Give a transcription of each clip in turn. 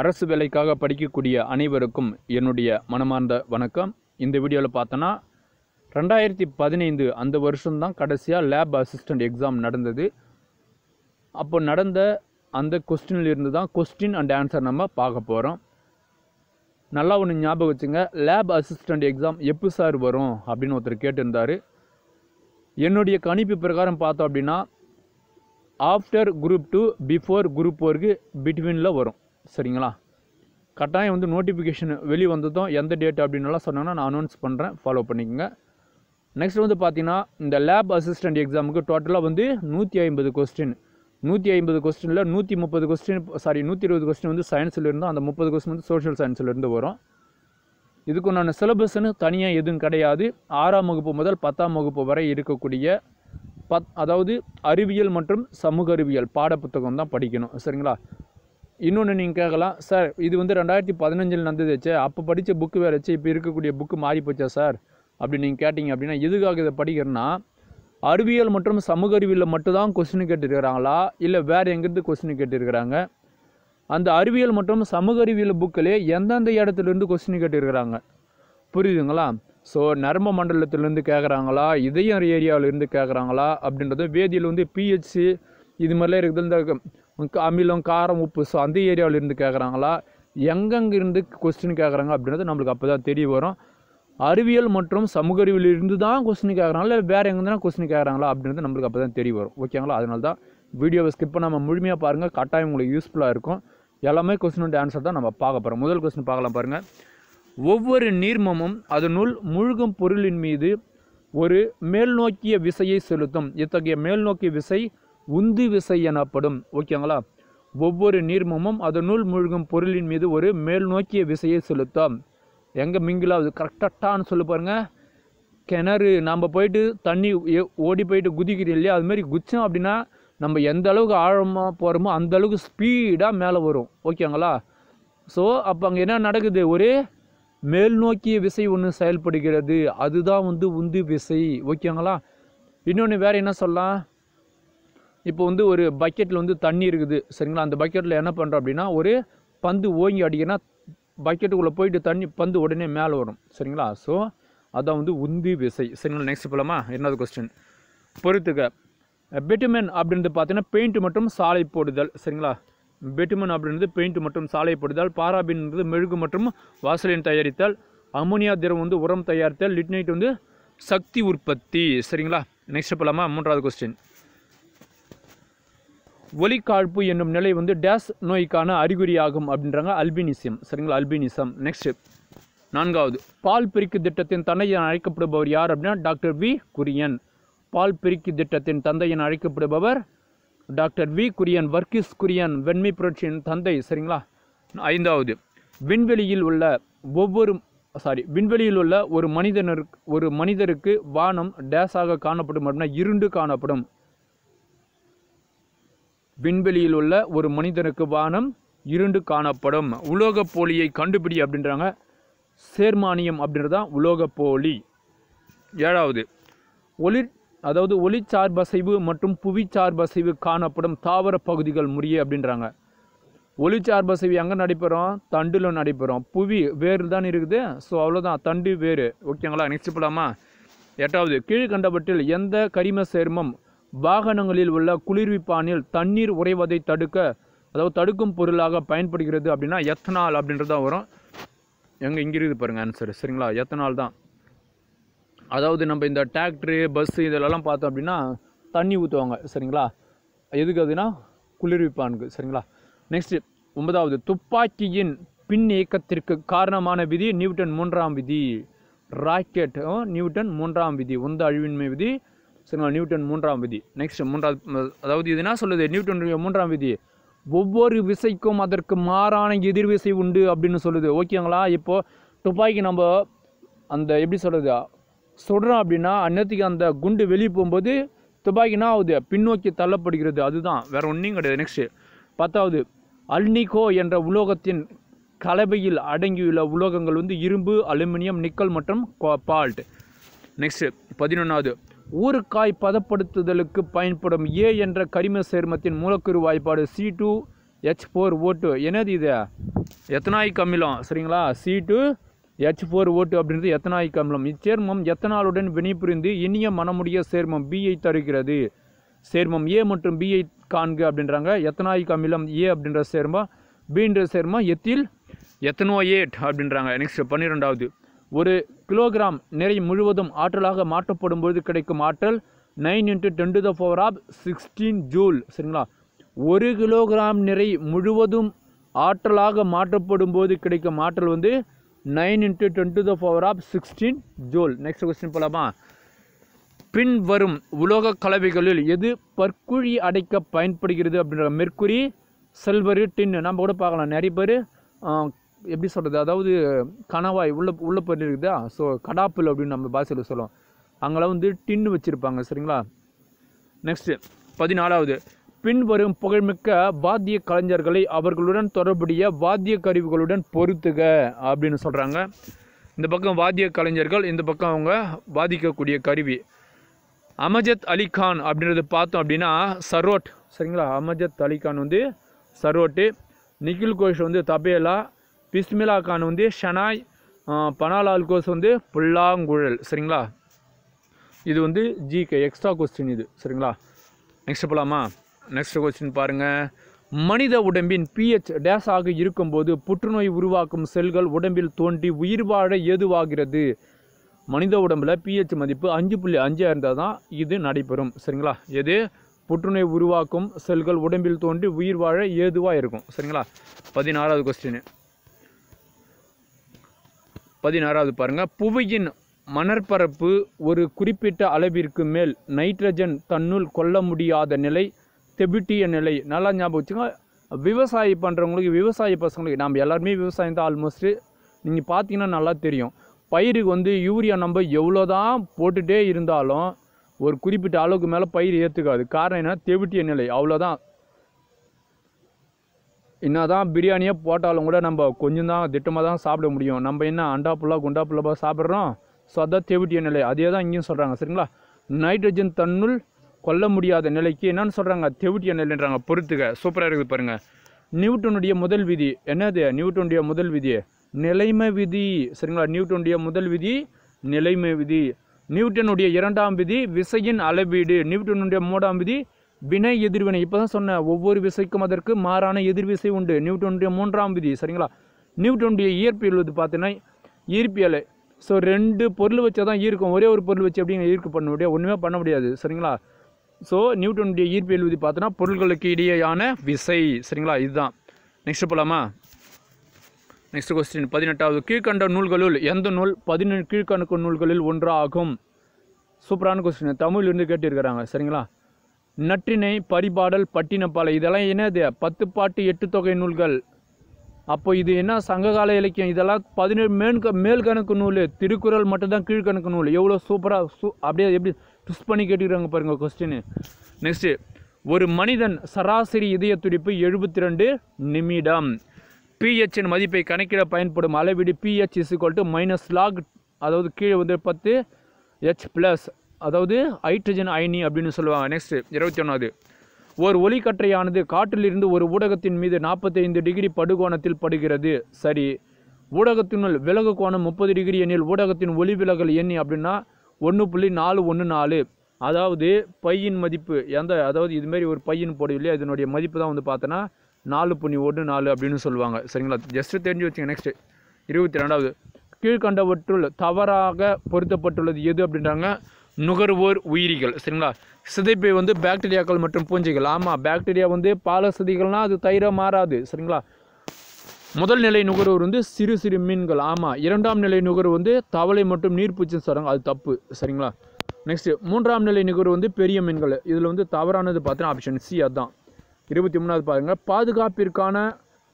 அரசு வேலைக்காக படிக்கக்கூடிய அனைவருக்கும் என்னுடைய மனமார்ந்த வணக்கம் இந்த வீடியோவில் பார்த்தோன்னா ரெண்டாயிரத்தி பதினைந்து அந்த வருஷம்தான் கடைசியாக லேப் அசிஸ்டண்ட் எக்ஸாம் நடந்தது அப்போ நடந்த அந்த கொஸ்டின்லேருந்து தான் கொஸ்டின் அண்ட் ஆன்சர் நம்ம பார்க்க போகிறோம் நல்லா ஒன்று ஞாபகம் வச்சுங்க லேப் அசிஸ்டண்ட் எக்ஸாம் எப்போ சார் வரும் அப்படின்னு ஒருத்தர் கேட்டிருந்தார் என்னுடைய கணிப்பு பிரகாரம் பார்த்தோம் அப்படின்னா after group two before group ஒர்க்கு பிட்வீனில் வரும் சரிங்களா கட்டாயம் வந்து நோட்டிஃபிகேஷன் வெளியே வந்ததும் எந்த டேட் அப்படின்னுலாம் சொன்னாங்கன்னா நான் அனௌன்ஸ் பண்ணுறேன் ஃபாலோ பண்ணிக்கோங்க நெக்ஸ்ட் வந்து பார்த்தீங்கன்னா இந்த லேப் அசிஸ்டண்ட் எக்ஸாமுக்கு டோட்டலாக வந்து நூற்றி ஐம்பது கொஸ்டின் நூற்றி ஐம்பது கொஸ்டினில் நூற்றி முப்பது கொஸ்டின் சாரி நூற்றி இருபது கொஸ்டின் வந்து சயின்ஸில் இருந்தோம் அந்த முப்பது கொஸ்டின் வந்து சோஷியல் சயின்ஸ்லேருந்து வரும் இதுக்கு நான் சிலபஸ்ன்னு தனியாக எதுவும் கிடையாது ஆறாம் வகுப்பு முதல் பத்தாம் வகுப்பு வரை இருக்கக்கூடிய பத் அதாவது அறிவியல் மற்றும் சமூக அறிவியல் பாடப்புத்தகம் தான் படிக்கணும் சரிங்களா இன்னொன்று நீங்கள் கேட்கலாம் சார் இது வந்து ரெண்டாயிரத்தி பதினஞ்சில் நடந்ததுச்சு அப்போ படித்த புக்கு வேறுச்சு இப்போ இருக்கக்கூடிய புக்கு மாறி போச்சா சார் அப்படி நீங்கள் கேட்டிங்க அப்படின்னா எதுக்காக இதை படிக்கிறேன்னா அறிவியல் மற்றும் சமூக அறிவியலில் மட்டும்தான் கொஸ்டின் கேட்டுருக்கிறாங்களா இல்லை வேறு எங்கேருந்து கொஸ்டின் கேட்டுருக்கிறாங்க அந்த அறிவியல் மற்றும் சமூக அறிவியல் புக்கிலே எந்தெந்த இடத்துலேருந்து கொஸ்டின் கேட்டுருக்கிறாங்க புரியுதுங்களா ஸோ நரம்ப மண்டலத்திலேருந்து கேட்குறாங்களா இதயம் ஏரியாவிலேருந்து கேட்குறாங்களா அப்படின்றது வேதியில் வந்து பிஹெச்சி இது மாதிரிலாம் இருக்குது இந்த அமிலம் காரம் உப்பு ஸோ அந்த இருந்து கேட்குறாங்களா எங்கெங்கிருந்து கொஸ்டின் கேட்குறாங்க அப்படின்றது நம்மளுக்கு அப்போ தான் தெரிய வரும் அறிவியல் மற்றும் சமூக அறிவியலிருந்து தான் கொஸ்டின் கேட்குறாங்களா இல்லை வேறு எங்கேருந்துனா கொஸ்டின் கேட்குறாங்களா அப்படின்றது நம்மளுக்கு அப்போ தான் தெரிய வரும் ஓகேங்களா அதனால தான் வீடியோவை ஸ்கிப் பண்ணாமல் முழுமையாக பாருங்கள் கட்டாயம் உங்களுக்கு யூஸ்ஃபுல்லாக இருக்கும் எல்லாமே கொஸ்டினுடைய ஆன்சர் தான் நம்ம பார்க்க போகிறோம் முதல் கொஸ்டின் பார்க்கலாம் பாருங்கள் ஒவ்வொரு நீர்மமும் அதனுள் முழுகும் பொருளின் மீது ஒரு மேல்நோக்கிய விசையை செலுத்தும் இத்தகைய மேல்நோக்கிய விசை உந்து விசை எனப்படும் ஓகேங்களா ஒவ்வொரு நீர்மமும் அதனுள் மூழ்கும் பொருளின் மீது ஒரு மேல் நோக்கிய விசையை செலுத்தும் எங்கே மிங்கிலாவது கரெக்டாகட்டான்னு சொல்லி பாருங்கள் கிணறு நம்ம போயிட்டு தண்ணி ஓடி போயிட்டு குதிக்கிறோம் இல்லையா அதுமாரி குச்சம் அப்படின்னா நம்ம எந்த அளவுக்கு ஆழமாக போகிறோமோ அந்த அளவுக்கு ஸ்பீடாக மேலே வரும் ஓகேங்களா ஸோ அப்போ அங்கே என்ன நடக்குது ஒரு மேல் நோக்கிய விசை ஒன்று செயல்படுகிறது அதுதான் வந்து உந்து விசை ஓகேங்களா இன்னொன்று வேறு என்ன சொல்லலாம் இப்போ வந்து ஒரு பக்கெட்டில் வந்து தண்ணி இருக்குது சரிங்களா அந்த பக்கெட்டில் என்ன பண்ணுறோம் அப்படின்னா ஒரு பந்து ஓங்கி அடிக்கனா பக்கெட்டுக்குள்ளே போயிட்டு தண்ணி பந்து உடனே மேலே வரும் சரிங்களா ஸோ அதான் வந்து உந்தி விசை சரிங்களா நெக்ஸ்ட் போலாமா என்னது கொஸ்டின் பொறுத்துக்க பெட்டுமென் அப்படின்றது பார்த்தீங்கன்னா பெயிண்ட் மற்றும் சாலை போடுதல் சரிங்களா பெட்டுமன் அப்படின்றது பெயிண்ட் மற்றும் சாலை போடுதல் பாராபின்றது மெழுகு மற்றும் வாசலின் தயாரித்தல் அமோனியா திரம் வந்து உரம் தயாரித்தல் லிட்னைட் வந்து சக்தி உற்பத்தி சரிங்களா நெக்ஸ்ட் போலாமா மூன்றாவது கொஸ்டின் ஒலிகாழ்ப்பு என்னும் நிலை வந்து டேஸ் நோய்க்கான அறிகுறியாகும் அப்படின்றாங்க அல்பினிசம் சரிங்களா அல்பினிசம் நெக்ஸ்ட்டு நான்காவது பால் பிரிக்கு திட்டத்தின் தந்தை என அழைக்கப்படுபவர் யார் அப்படின்னா டாக்டர் வி குரியன் பால் பிரிக்கு திட்டத்தின் தந்தை என அழைக்கப்படுபவர் டாக்டர் வி குரியன் வர்க்கிஸ் குரியன் வெண்மை புரட்சியின் தந்தை சரிங்களா ஐந்தாவது விண்வெளியில் உள்ள ஒவ்வொரு சாரி விண்வெளியில் உள்ள ஒரு மனிதனருக்கு ஒரு மனிதருக்கு வானம் டேஸாக காணப்படும் அப்படின்னா இருண்டு காணப்படும் விண்வெளியில் உள்ள ஒரு மனிதனுக்கு வானம் இருண்டு காணப்படும் உலோக போலியை கண்டுபிடி அப்படின்றாங்க சேர்மானியம் அப்படின்றது தான் உலோக போலி ஏழாவது ஒளி அதாவது ஒளிச்சார்பசைவு மற்றும் புவிச்சார்பசைவு காணப்படும் தாவர பகுதிகள் முறிய அப்படின்றாங்க ஒளிச்சார்பசைவு எங்கே நடைபெறும் தண்டில் நடைபெறும் புவி வேறு தான் இருக்குது ஸோ அவ்வளோதான் தண்டு வேறு ஓகேங்களா நெக்ஸ்ட் போகலாமா எட்டாவது கீழ்கண்டவற்றில் எந்த கரிம சேர்மம் வாகனங்களில் உள்ள குளிர்விப்பானில் தண்ணீர் உறைவதை தடுக்க அதாவது தடுக்கும் பொருளாக பயன்படுகிறது அப்படின்னா எத்தனால் அப்படின்றது தான் வரும் எங்கே இங்கே இருக்குது பாருங்கள் ஆன்சர் சரிங்களா எத்தனால் தான் அதாவது நம்ம இந்த டிராக்டரு பஸ்ஸு இதெல்லாம் பார்த்தோம் அப்படின்னா தண்ணி ஊற்றுவாங்க சரிங்களா எதுக்கு அதுனா குளிர்விப்பானுக்கு சரிங்களா நெக்ஸ்ட்டு ஒன்பதாவது துப்பாக்கியின் பின் இயக்கத்திற்கு காரணமான விதி நியூட்டன் மூன்றாம் விதி ராக்கெட் நியூட்டன் மூன்றாம் விதி உந்த அழிவின்மை விதி சரிங்களா நியூட்டன் மூன்றாம் விதி நெக்ஸ்ட் மூன்றாவது அதாவது இது என்ன சொல்லுது நியூட்டன் மூன்றாம் விதி ஒவ்வொரு விசைக்கும் அதற்கு மாறான எதிர்விசை உண்டு அப்படின்னு சொல்லுது ஓகேங்களா இப்போது துப்பாக்கி நம்ம அந்த எப்படி சொல்கிறது சுடுறோம் அப்படின்னா அந்நேரத்துக்கு அந்த குண்டு வெளியே போகும்போது துப்பாக்கினா ஆகுது பின்னோக்கி தள்ளப்படுகிறது அதுதான் வேறு ஒன்றும் கிடையாது நெக்ஸ்ட்டு பத்தாவது அல்னிகோ என்ற உலோகத்தின் கலவையில் அடங்கியுள்ள உலோகங்கள் வந்து இரும்பு அலுமினியம் நிக்கல் மற்றும் பால்ட் நெக்ஸ்ட்டு பதினொன்றாவது ஊறுக்காய் பதப்படுத்துதலுக்கு பயன்படும் ஏ என்ற கரிம சேர்மத்தின் மூலக்கூறு வாய்ப்பாடு சி டூ ஹெச் ஃபோர் ஓட்டு என்னது இது எத்தனாயிக் அமிலம் சரிங்களா சி டூ ஹெச் ஃபோர் ஓட்டு அப்படின்றது எத்தனாயிக் அமிலம் இச்சேர்மம் எத்தனாலுடன் வினைபுரிந்து இனிய மனமுடிய சேர்மம் பிஐ தருகிறது சேர்மம் ஏ மற்றும் பிஐ காண்கு அப்படின்றாங்க எத்தனாயிக் அமிலம் ஏ அப்படின்ற சேர்மம் பின்ற சேர்மம் எத்தில் எத்தனோ ஏட் அப்படின்றாங்க நெக்ஸ்ட் பன்னிரெண்டாவது ஒரு கிலோகிராம் நிறை முழுவதும் ஆற்றலாக மாற்றப்படும் பொழுது கிடைக்கும் ஆற்றல் nine into ten to the power of sixteen joule சரிங்களா ஒரு கிலோகிராம் நிறை முழுவதும் ஆற்றலாக மாற்றப்படும் போது கிடைக்கும் ஆற்றல் வந்து nine into ten to the power of sixteen joule next question போலாமா பின்வரும் உலோக கலவைகளில் எது பற்குழி அடைக்க பயன்படுகிறது அப்படின்ற மெர்க்குரி செல்வரு டின்னு நம்ம கூட பார்க்கலாம் நிறைய பேர் எப்படி சொல்கிறது அதாவது கணவாய் உள்ளே உள்ளே போயிட்டு இருக்குதா ஸோ கடாப்பில் அப்படின்னு நம்ம பாஷையில் சொல்லுவோம் அங்கெல்லாம் வந்து டின்னு வச்சுருப்பாங்க சரிங்களா நெக்ஸ்ட்டு பதினாலாவது பின்வரும் புகழ்மிக்க வாத்திய கலைஞர்களை அவர்களுடன் தொடர்புடைய வாத்திய கருவிகளுடன் பொறுத்துக அப்படின்னு சொல்கிறாங்க இந்த பக்கம் வாத்திய கலைஞர்கள் இந்த பக்கம் அவங்க பாதிக்கக்கூடிய கருவி அமஜத் அலி கான் அப்படின்றது பார்த்தோம் அப்படின்னா சரோட் சரிங்களா அமஜத் அலிகான் வந்து சரோட்டு நிகில் கோஷ் வந்து தபேலா பிஸ்மிலா கான் வந்து ஷனாய் பனாலால் கோஸ் வந்து புல்லாங்குழல் சரிங்களா இது வந்து ஜிகே எக்ஸ்ட்ரா கொஸ்டின் இது சரிங்களா நெக்ஸ்ட்டு போகலாமா நெக்ஸ்ட் கொஸ்டின் பாருங்கள் மனித உடம்பின் பிஹெச் டேஸ் ஆக இருக்கும்போது புற்றுநோய் உருவாக்கும் செல்கள் உடம்பில் தோண்டி உயிர் வாழ ஏதுவாகிறது மனித உடம்பில் பிஹெச் மதிப்பு அஞ்சு புள்ளி அஞ்சாக இருந்தால் தான் இது நடைபெறும் சரிங்களா எது புற்றுநோய் உருவாக்கும் செல்கள் உடம்பில் தோண்டி உயிர் வாழ ஏதுவாக இருக்கும் சரிங்களா பதினாறாவது கொஸ்டின் பதினாறாவது பாருங்கள் புவியின் மணற்பரப்பு ஒரு குறிப்பிட்ட அளவிற்கு மேல் நைட்ரஜன் தன்னுள் கொள்ள முடியாத நிலை தெபிட்டிய நிலை நல்லா ஞாபகம் வச்சுங்க விவசாயி பண்ணுறவங்களுக்கு விவசாய பசங்களுக்கு நம்ம எல்லாருமே விவசாயம் தான் ஆல்மோஸ்ட்டு நீங்கள் பார்த்தீங்கன்னா நல்லா தெரியும் பயிருக்கு வந்து யூரியா நம்ம எவ்வளோ தான் போட்டுகிட்டே இருந்தாலும் ஒரு குறிப்பிட்ட அளவுக்கு மேலே பயிர் ஏற்றுக்காது காரணம் என்ன தெவிட்டிய நிலை அவ்வளோதான் என்ன தான் பிரியாணியே போட்டாலும் கூட நம்ம கொஞ்சம் தான் திட்டமாக தான் சாப்பிட முடியும் நம்ம என்ன அண்டா புல்லா குண்டா புல்லாக சாப்பிட்றோம் ஸோ அதான் தேவிட்டிய நிலை அதே தான் இங்கேயும் சொல்கிறாங்க சரிங்களா நைட்ரஜன் தன்னுள் கொல்ல முடியாத நிலைக்கு என்னென்னு சொல்கிறாங்க தெவிட்டிய நிலைன்றாங்க பொறுத்துக்க சூப்பராக இருக்குது பாருங்கள் நியூட்டனுடைய முதல் விதி என்னது நியூட்டனுடைய முதல் விதி நிலைமை விதி சரிங்களா நியூட்டனுடைய முதல் விதி நிலைமை விதி நியூட்டனுடைய இரண்டாம் விதி விசையின் அளவீடு நியூட்டனுடைய மூடாம் விதி வினை எதிர்வினை இப்போ தான் சொன்னேன் ஒவ்வொரு விசைக்கும் அதற்கு மாறான எதிர்விசை உண்டு நியூட்டனுடைய மூன்றாம் விதி சரிங்களா நியூட்டனுடைய இயற்பியல் வந்து பார்த்தீங்கன்னா இயற்பியல் ஸோ ரெண்டு பொருள் வச்சா தான் ஈர்க்கும் ஒரே ஒரு பொருள் வச்சு அப்படிங்கிற ஈர்க்க பண்ண முடியாது ஒன்றுமே பண்ண முடியாது சரிங்களா ஸோ நியூட்டனுடைய ஈர்ப்பியல் விதி பார்த்தோன்னா பொருள்களுக்கு இடையேயான விசை சரிங்களா இதுதான் நெக்ஸ்ட் போகலாமா நெக்ஸ்ட் கொஸ்டின் பதினெட்டாவது கீழ்கண்ட நூல்களுள் எந்த நூல் பதினெட்டு கீழ்கணக்கு நூல்களில் ஒன்றாகும் சூப்பரான கொஸ்டின் தமிழ்லேருந்து கேட்டிருக்கிறாங்க சரிங்களா நற்றினை பரிபாடல் பட்டினப்பாலை இதெல்லாம் என்னது பத்து பாட்டு எட்டு தொகை நூல்கள் அப்போ இது என்ன சங்ககால இலக்கியம் இதெல்லாம் பதினேழு மேன்க மேல் கணக்கு நூல் திருக்குறள் மட்டும்தான் கீழ்கணக்கு நூல் எவ்வளோ சூப்பராக சூ அப்படியே எப்படி ட்விஸ்ட் பண்ணி கேட்டுக்கிறாங்க பாருங்கள் கொஸ்டின் நெக்ஸ்ட்டு ஒரு மனிதன் சராசரி இதய துடிப்பு எழுபத்தி ரெண்டு நிமிடம் பிஹெச்சின் மதிப்பை கணக்கிட பயன்படும் அளவீடு pH is equal to minus log அதாவது கீழே வந்து பத்து ஹெச் ப்ளஸ் அதாவது ஹைட்ரஜன் அயனி அப்படின்னு சொல்லுவாங்க நெக்ஸ்ட்டு இருபத்தி ஒன்றாவது ஒரு ஒலிக்கற்றையானது காற்றிலிருந்து ஒரு ஊடகத்தின் மீது நாற்பத்தைந்து டிகிரி படுகோணத்தில் படுகிறது சரி ஊடகத்தினுள் விலகு கோணம் முப்பது டிகிரி எண்ணில் ஊடகத்தின் ஒளி விலகல் எண்ணி அப்படின்னா ஒன்று புள்ளி நாலு ஒன்று நாலு அதாவது பையின் மதிப்பு எந்த அதாவது இதுமாரி ஒரு பையின் இல்லையா இதனுடைய மதிப்பு தான் வந்து பார்த்தோன்னா நாலு புள்ளி ஒன்று நாலு அப்படின்னு சொல்லுவாங்க சரிங்களா ஜஸ்ட்டு தெரிஞ்சு வச்சுங்க நெக்ஸ்ட்டு இருபத்தி ரெண்டாவது கீழ்கண்டவற்றுள் தவறாக பொருத்தப்பட்டுள்ளது எது அப்படின்றாங்க நுகர்வோர் உயிரிகள் சரிங்களா சிதைப்பை வந்து பாக்டீரியாக்கள் மற்றும் பூஞ்சைகள் ஆமாம் பாக்டீரியா வந்து பால சிதைகள்னால் அது தயிராக மாறாது சரிங்களா முதல் நிலை நுகர்வோர் வந்து சிறு சிறு மீன்கள் ஆமாம் இரண்டாம் நிலை நுகர்வு வந்து தவளை மற்றும் நீர்ப்பூச்சி சொல்கிறாங்க அது தப்பு சரிங்களா நெக்ஸ்ட்டு மூன்றாம் நிலை நுகர்வு வந்து பெரிய மீன்கள் இதில் வந்து தவறானது பார்த்தீங்கன்னா ஆப்ஷன் சி அதுதான் இருபத்தி மூணாவது பாருங்கள் பாதுகாப்பிற்கான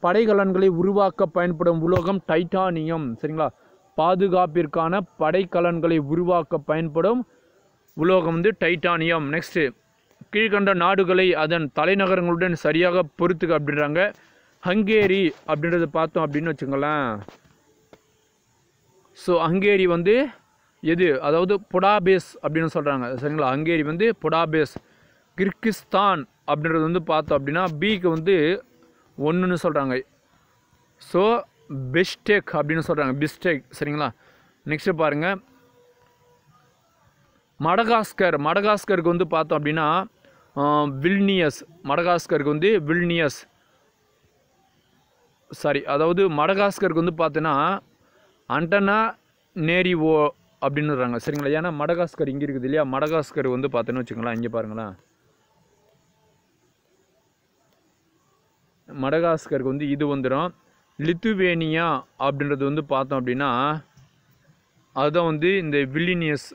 படைக்கலன்களை உருவாக்க பயன்படும் உலோகம் டைட்டானியம் சரிங்களா பாதுகாப்பிற்கான படைக்கலன்களை உருவாக்க பயன்படும் உலோகம் வந்து டைட்டானியம் நெக்ஸ்ட்டு கீழ்கண்ட நாடுகளை அதன் தலைநகரங்களுடன் சரியாக பொறுத்துக்க அப்படின்றாங்க ஹங்கேரி அப்படின்றத பார்த்தோம் அப்படின்னு வச்சுங்களேன் ஸோ ஹங்கேரி வந்து எது அதாவது புடாபேஸ் அப்படின்னு சொல்கிறாங்க சரிங்களா ஹங்கேரி வந்து புடாபேஸ் கிர்கிஸ்தான் அப்படின்றது வந்து பார்த்தோம் அப்படின்னா பிக்கு வந்து ஒன்றுன்னு சொல்கிறாங்க ஸோ பிஸ்டேக் அப்படின்னு சொல்கிறாங்க பிஸ்டேக் சரிங்களா நெக்ஸ்ட்டு பாருங்கள் மடகாஸ்கர் மடகாஸ்கருக்கு வந்து பார்த்தோம் அப்படின்னா வில்னியஸ் மடகாஸ்கருக்கு வந்து வில்னியஸ் சாரி அதாவது மடகாஸ்கருக்கு வந்து பார்த்தோன்னா அண்டனா நேரிவோ அப்படின்னுறாங்க சரிங்களா ஏன்னா மடகாஸ்கர் இங்கே இருக்குது இல்லையா மடகாஸ்கர் வந்து பார்த்தோன்னு வச்சுங்களேன் இங்கே பாருங்களேன் மடகாஸ்கருக்கு வந்து இது வந்துடும் லித்துவேனியா அப்படின்றது வந்து பார்த்தோம் அப்படின்னா அதுதான் வந்து இந்த வில்லினியஸ்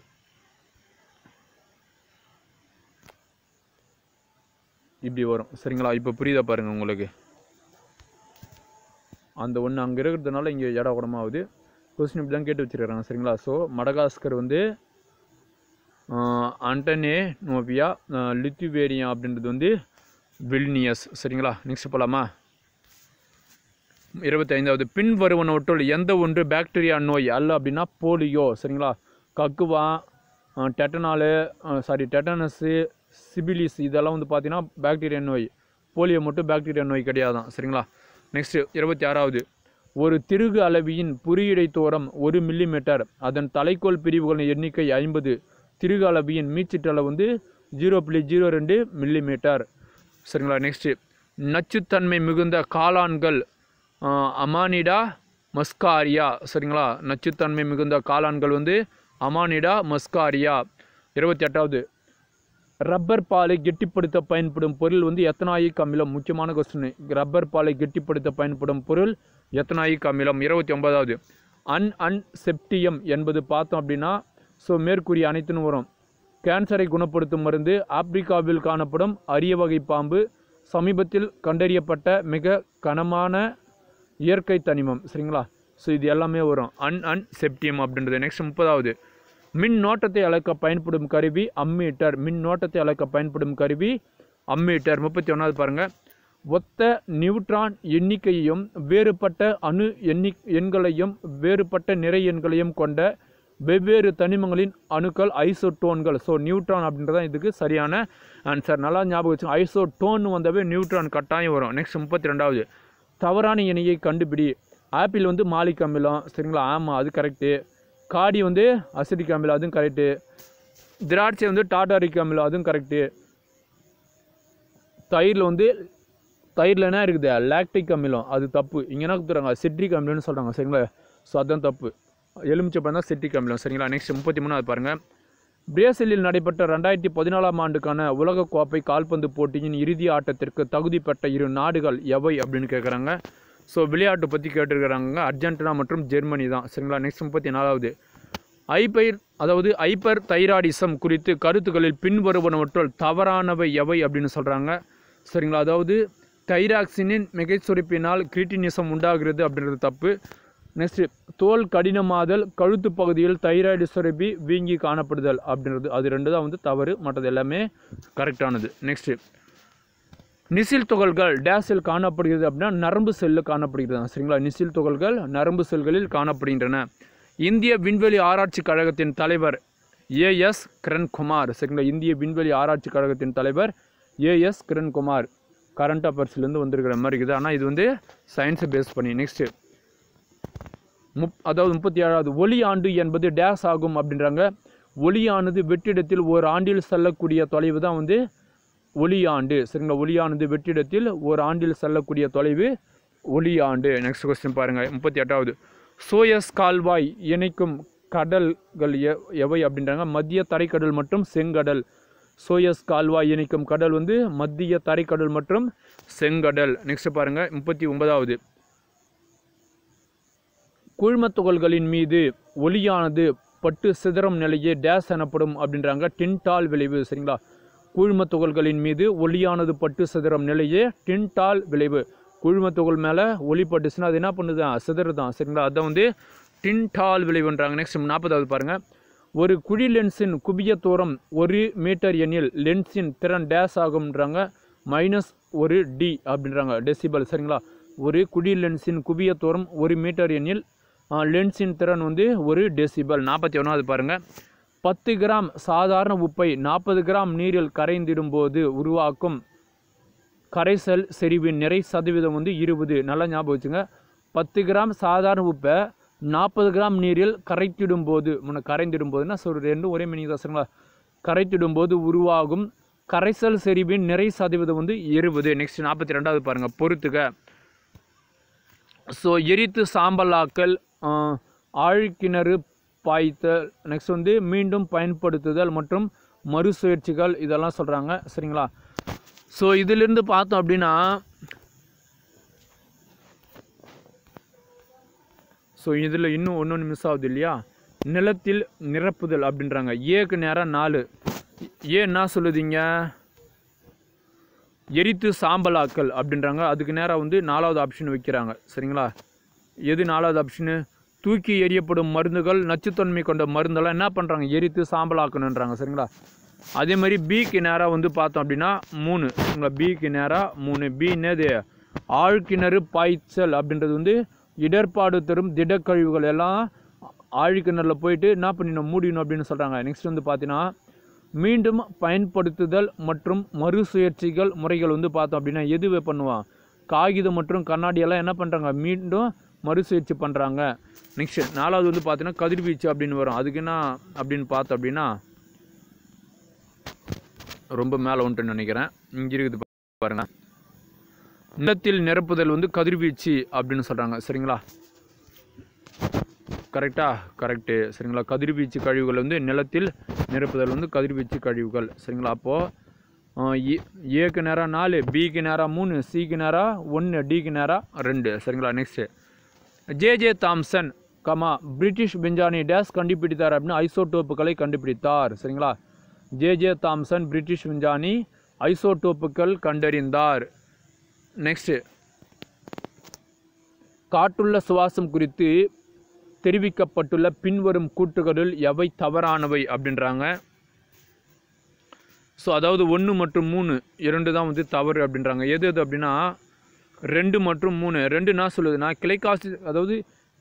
இப்படி வரும் சரிங்களா இப்போ புரியுதா பாருங்கள் உங்களுக்கு அந்த ஒன்று அங்கே இருக்கிறதுனால இங்கே இடம் குடமாகுது கொஸ்டின் இப்படி தான் கேட்டு வச்சுருக்காங்க சரிங்களா ஸோ மடகாஸ்கர் வந்து அண்டனே நோபியா லித்துவேரியா அப்படின்றது வந்து வில்னியஸ் சரிங்களா நெக்ஸ்ட் போகலாமா இருபத்தைந்தாவது பின் வருவனவற்றுள் எந்த ஒன்று பாக்டீரியா நோய் அல்ல அப்படின்னா போலியோ சரிங்களா கக்குவா டெட்டனாலு சாரி டெட்டனஸு சிபிலிஸ் இதெல்லாம் வந்து பார்த்தீங்கன்னா பாக்டீரியா நோய் போலியோ மட்டும் பாக்டீரியா நோய் கிடையாதான் சரிங்களா நெக்ஸ்ட்டு இருபத்தி ஆறாவது ஒரு திருகு அளவியின் புரியடை தோரம் ஒரு மில்லிமீட்டர் அதன் தலைக்கோல் பிரிவுகளின் எண்ணிக்கை ஐம்பது திருகு அளவியின் மீச்சிட்டளவு வந்து ஜீரோ புள்ளி ஜீரோ ரெண்டு மில்லிமீட்டர் சரிங்களா நெக்ஸ்ட்டு நச்சுத்தன்மை மிகுந்த காளான்கள் அமானிடா மஸ்காரியா சரிங்களா நச்சுத்தன்மை மிகுந்த காளான்கள் வந்து அமானிடா மஸ்காரியா இருபத்தி எட்டாவது ரப்பர் பாலை கெட்டிப்படுத்த பயன்படும் பொருள் வந்து எத்தனாயிக் அமிலம் முக்கியமான கொஸ்டின் ரப்பர் பாலை கெட்டிப்படுத்த பயன்படும் பொருள் எத்தனாயிக் அமிலம் இருபத்தி ஒன்பதாவது அன் அன் செப்டியம் என்பது பார்த்தோம் அப்படின்னா ஸோ மேற்கூறிய அனைத்துன்னு வரும் கேன்சரை குணப்படுத்தும் மருந்து ஆப்பிரிக்காவில் காணப்படும் அரிய வகை பாம்பு சமீபத்தில் கண்டறியப்பட்ட மிக கனமான இயற்கை தனிமம் சரிங்களா ஸோ இது எல்லாமே வரும் அன் அன் செப்டியம் அப்படின்றது நெக்ஸ்ட் முப்பதாவது மின் நோட்டத்தை அளக்க பயன்படும் கருவி அம்மீட்டர் மின்னோட்டத்தை அளக்க பயன்படும் கருவி அம்மீட்டர் முப்பத்தி ஒன்றாவது பாருங்கள் ஒத்த நியூட்ரான் எண்ணிக்கையையும் வேறுபட்ட அணு எண்ணி எண்களையும் வேறுபட்ட நிறை எண்களையும் கொண்ட வெவ்வேறு தனிமங்களின் அணுக்கள் ஐசோடோன்கள் ஸோ நியூட்ரான் அப்படின்றதான் இதுக்கு சரியான ஆன்சர் நல்லா ஞாபகம் வச்சு ஐசோட்டோன் வந்தவே நியூட்ரான் கட்டாயம் வரும் நெக்ஸ்ட் முப்பத்தி ரெண்டாவது தவறான இணையை கண்டுபிடி ஆப்பிள் வந்து மாலிக் அமிலம் சரிங்களா ஆமாம் அது கரெக்டு காடி வந்து அசிட்டிக் அமிலம் அதுவும் கரெக்டு திராட்சை வந்து டாட்டாரிக் அமிலம் அதுவும் கரெக்டு தயிரில் வந்து தயிரில் என்ன இருக்குது லாக்டிக் அமிலம் அது தப்பு இங்கே என்ன கொடுத்துறாங்க சிட்ரிக் அமிலம்னு சொல்கிறாங்க சரிங்களா ஸோ அதுதான் தப்பு எலுமிச்சை பழம் தான் சிட்ரிக் அமிலம் சரிங்களா நெக்ஸ்ட் முப்பத்தி மூணாவது பாருங்கள் பிரேசிலில் நடைபெற்ற ரெண்டாயிரத்தி பதினாலாம் ஆண்டுக்கான உலகக்கோப்பை கால்பந்து போட்டியின் இறுதி ஆட்டத்திற்கு தகுதி பெற்ற இரு நாடுகள் எவை அப்படின்னு கேட்குறாங்க ஸோ விளையாட்டு பற்றி கேட்டிருக்கிறாங்க அர்ஜென்டினா மற்றும் ஜெர்மனி தான் சரிங்களா நெக்ஸ்ட் முப்பத்தி நாலாவது ஐபைர் அதாவது ஐப்பர் தைராய்டிசம் குறித்து கருத்துக்களில் பின்வருவனவற்றால் தவறானவை எவை அப்படின்னு சொல்கிறாங்க சரிங்களா அதாவது தைராக்சினின் மிகைச்சுரிப்பினால் கிரிட்டினிசம் உண்டாகிறது அப்படின்றது தப்பு நெக்ஸ்ட்டு தோல் கடினமாதல் கழுத்து பகுதியில் தைராய்டு சுரப்பி வீங்கி காணப்படுதல் அப்படின்றது அது ரெண்டு தான் வந்து தவறு மற்றது எல்லாமே கரெக்டானது நெக்ஸ்ட்டு நிசில் துகள்கள் டேஸில் காணப்படுகிறது அப்படின்னா நரம்பு செல்லு காணப்படுகிறது சரிங்களா நிசில் துகள்கள் நரம்பு செல்களில் காணப்படுகின்றன இந்திய விண்வெளி ஆராய்ச்சி கழகத்தின் தலைவர் ஏஎஸ் கிரண்குமார் சரிங்களா இந்திய விண்வெளி ஆராய்ச்சி கழகத்தின் தலைவர் ஏஎஸ் கிரண்குமார் கரண்ட் அஃபேர்ஸ்லேருந்து வந்திருக்கிற மாதிரி இருக்குது ஆனால் இது வந்து சயின்ஸை பேஸ் பண்ணி நெக்ஸ்ட்டு முப் அதாவது முப்பத்தி ஏழாவது ஒளி ஆண்டு என்பது டேஸ் ஆகும் அப்படின்றாங்க ஒளியானது வெற்றிடத்தில் ஒரு ஆண்டில் செல்லக்கூடிய தொலைவு தான் வந்து ஒளியாண்டு சரிங்களா ஒளியானது வெற்றிடத்தில் ஒரு ஆண்டில் செல்லக்கூடிய தொலைவு ஒளியாண்டு நெக்ஸ்ட் கொஸ்டின் பாருங்கள் முப்பத்தி எட்டாவது சோயஸ் கால்வாய் இணைக்கும் கடல்கள் எவை அப்படின்றாங்க மத்திய தரைக்கடல் மற்றும் செங்கடல் சோயஸ் கால்வாய் இணைக்கும் கடல் வந்து மத்திய தரைக்கடல் மற்றும் செங்கடல் நெக்ஸ்ட் பாருங்கள் முப்பத்தி ஒன்பதாவது குழுமத்துகள்களின் மீது ஒளியானது பட்டு சிதறம் நிலையே டேஸ் எனப்படும் அப்படின்றாங்க டின்டால் விளைவு சரிங்களா துகள்களின் மீது ஒளியானது பட்டு சிதறும் நிலையே டின்டால் விளைவு துகள் மேலே ஒளி பட்டுச்சுன்னா அது என்ன பண்ணுதான் தான் சரிங்களா அதை வந்து டின்டால் விளைவுன்றாங்க நெக்ஸ்ட் நாற்பதாவது பாருங்கள் ஒரு குழி லென்ஸின் குவிய தூரம் ஒரு மீட்டர் எண்ணில் லென்ஸின் திறன் டேஸ் ஆகும்ன்றாங்க மைனஸ் ஒரு டி அப்படின்றாங்க டெசிபல் சரிங்களா ஒரு குழி லென்ஸின் குவிய தூரம் ஒரு மீட்டர் எண்ணில் லென்ஸின் திறன் வந்து ஒரு டெசிபல் நாற்பத்தி ஒன்றாவது பாருங்கள் பத்து கிராம் சாதாரண உப்பை நாற்பது கிராம் நீரில் கரைந்திடும்போது உருவாக்கும் கரைசல் செறிவின் நிறை சதவீதம் வந்து இருபது நல்லா ஞாபகம் வச்சுங்க பத்து கிராம் சாதாரண உப்பை நாற்பது கிராம் நீரில் கரைத்திடும்போது முன்ன போதுன்னா சொல் ரெண்டும் ஒரே மீனிங் தசங்களா கரைத்திடும் கரைத்திடும்போது உருவாகும் கரைசல் செறிவின் நிறை சதவீதம் வந்து இருபது நெக்ஸ்ட் நாற்பத்தி ரெண்டாவது பாருங்கள் பொறுத்துக ஸோ எரித்து சாம்பலாக்கல் ஆழ்கிணறு பாய்த்தல் நெக்ஸ்ட் வந்து மீண்டும் பயன்படுத்துதல் மற்றும் மறுசுழற்சிகள் இதெல்லாம் சொல்கிறாங்க சரிங்களா ஸோ இதிலிருந்து பார்த்தோம் அப்படின்னா ஸோ இதில் இன்னும் ஒன்று ஒன்று மிஸ் ஆகுது இல்லையா நிலத்தில் நிரப்புதல் அப்படின்றாங்க ஏக்கு நேரம் நாலு ஏ என்ன சொல்லுதீங்க எரித்து சாம்பலாக்கல் அப்படின்றாங்க அதுக்கு நேராக வந்து நாலாவது ஆப்ஷன் வைக்கிறாங்க சரிங்களா எது நாலாவது ஆப்ஷனு தூக்கி எரியப்படும் மருந்துகள் நச்சுத்தன்மை கொண்ட மருந்தெல்லாம் என்ன பண்ணுறாங்க எரித்து சாம்பலாக்கணுன்றாங்க சரிங்களா அதே மாதிரி பிக்கு நேராக வந்து பார்த்தோம் அப்படின்னா மூணு சரிங்களா பிக்கு நேராக மூணு பின்னது ஆழ்கிணறு பாய்ச்சல் அப்படின்றது வந்து இடர்பாடு தரும் திடக்கழிவுகள் எல்லாம் ஆழ்கிணறில் போயிட்டு என்ன பண்ணிடணும் மூடிடணும் அப்படின்னு சொல்கிறாங்க நெக்ஸ்ட் வந்து பார்த்தீங்கன்னா மீண்டும் பயன்படுத்துதல் மற்றும் மறுசுயற்சிகள் முறைகள் வந்து பார்த்தோம் அப்படின்னா எதுவே பண்ணுவான் காகிதம் மற்றும் கண்ணாடியெல்லாம் என்ன பண்ணுறாங்க மீண்டும் மறுசுழற்சி பண்ணுறாங்க நெக்ஸ்ட் நாலாவது வந்து பார்த்தீங்கன்னா கதிர்வீச்சு அப்படின்னு வரும் அதுக்கு என்ன அப்படின்னு பார்த்தோம் அப்படின்னா ரொம்ப மேலே வந்துட்டுன்னு நினைக்கிறேன் இங்கே இருக்குது பாருங்க நிலத்தில் நிரப்புதல் வந்து கதிர்வீச்சு அப்படின்னு சொல்கிறாங்க சரிங்களா கரெக்டாக கரெக்டு சரிங்களா கதிர்வீச்சு கழிவுகள் வந்து நிலத்தில் நிரப்புதல் வந்து கதிர்வீச்சு கழிவுகள் சரிங்களா அப்போது ஏக்கு நேரம் நாலு பிக்கு நேரம் மூணு சிக்கு நேரம் ஒன்று டிக்கு நேரம் ரெண்டு சரிங்களா next J J Thomson comma British விஞ்ஞானி டேஸ் கண்டுபிடித்தார் அப்படின்னு ஐசோடோப்புகளை கண்டுபிடித்தார் சரிங்களா ஜே ஜே தாம்சன் பிரிட்டிஷ் விஞ்ஞானி ஐசோடோப்புகள் கண்டறிந்தார் நெக்ஸ்ட்டு காற்றுள்ள சுவாசம் குறித்து தெரிவிக்கப்பட்டுள்ள பின்வரும் கூட்டுகளில் எவை தவறானவை அப்படின்றாங்க ஸோ அதாவது ஒன்று மற்றும் மூணு இரண்டு தான் வந்து தவறு அப்படின்றாங்க எது எது அப்படின்னா ரெண்டு மற்றும் மூணு ரெண்டு நான் சொல்லுதுன்னா கிளைகாசி அதாவது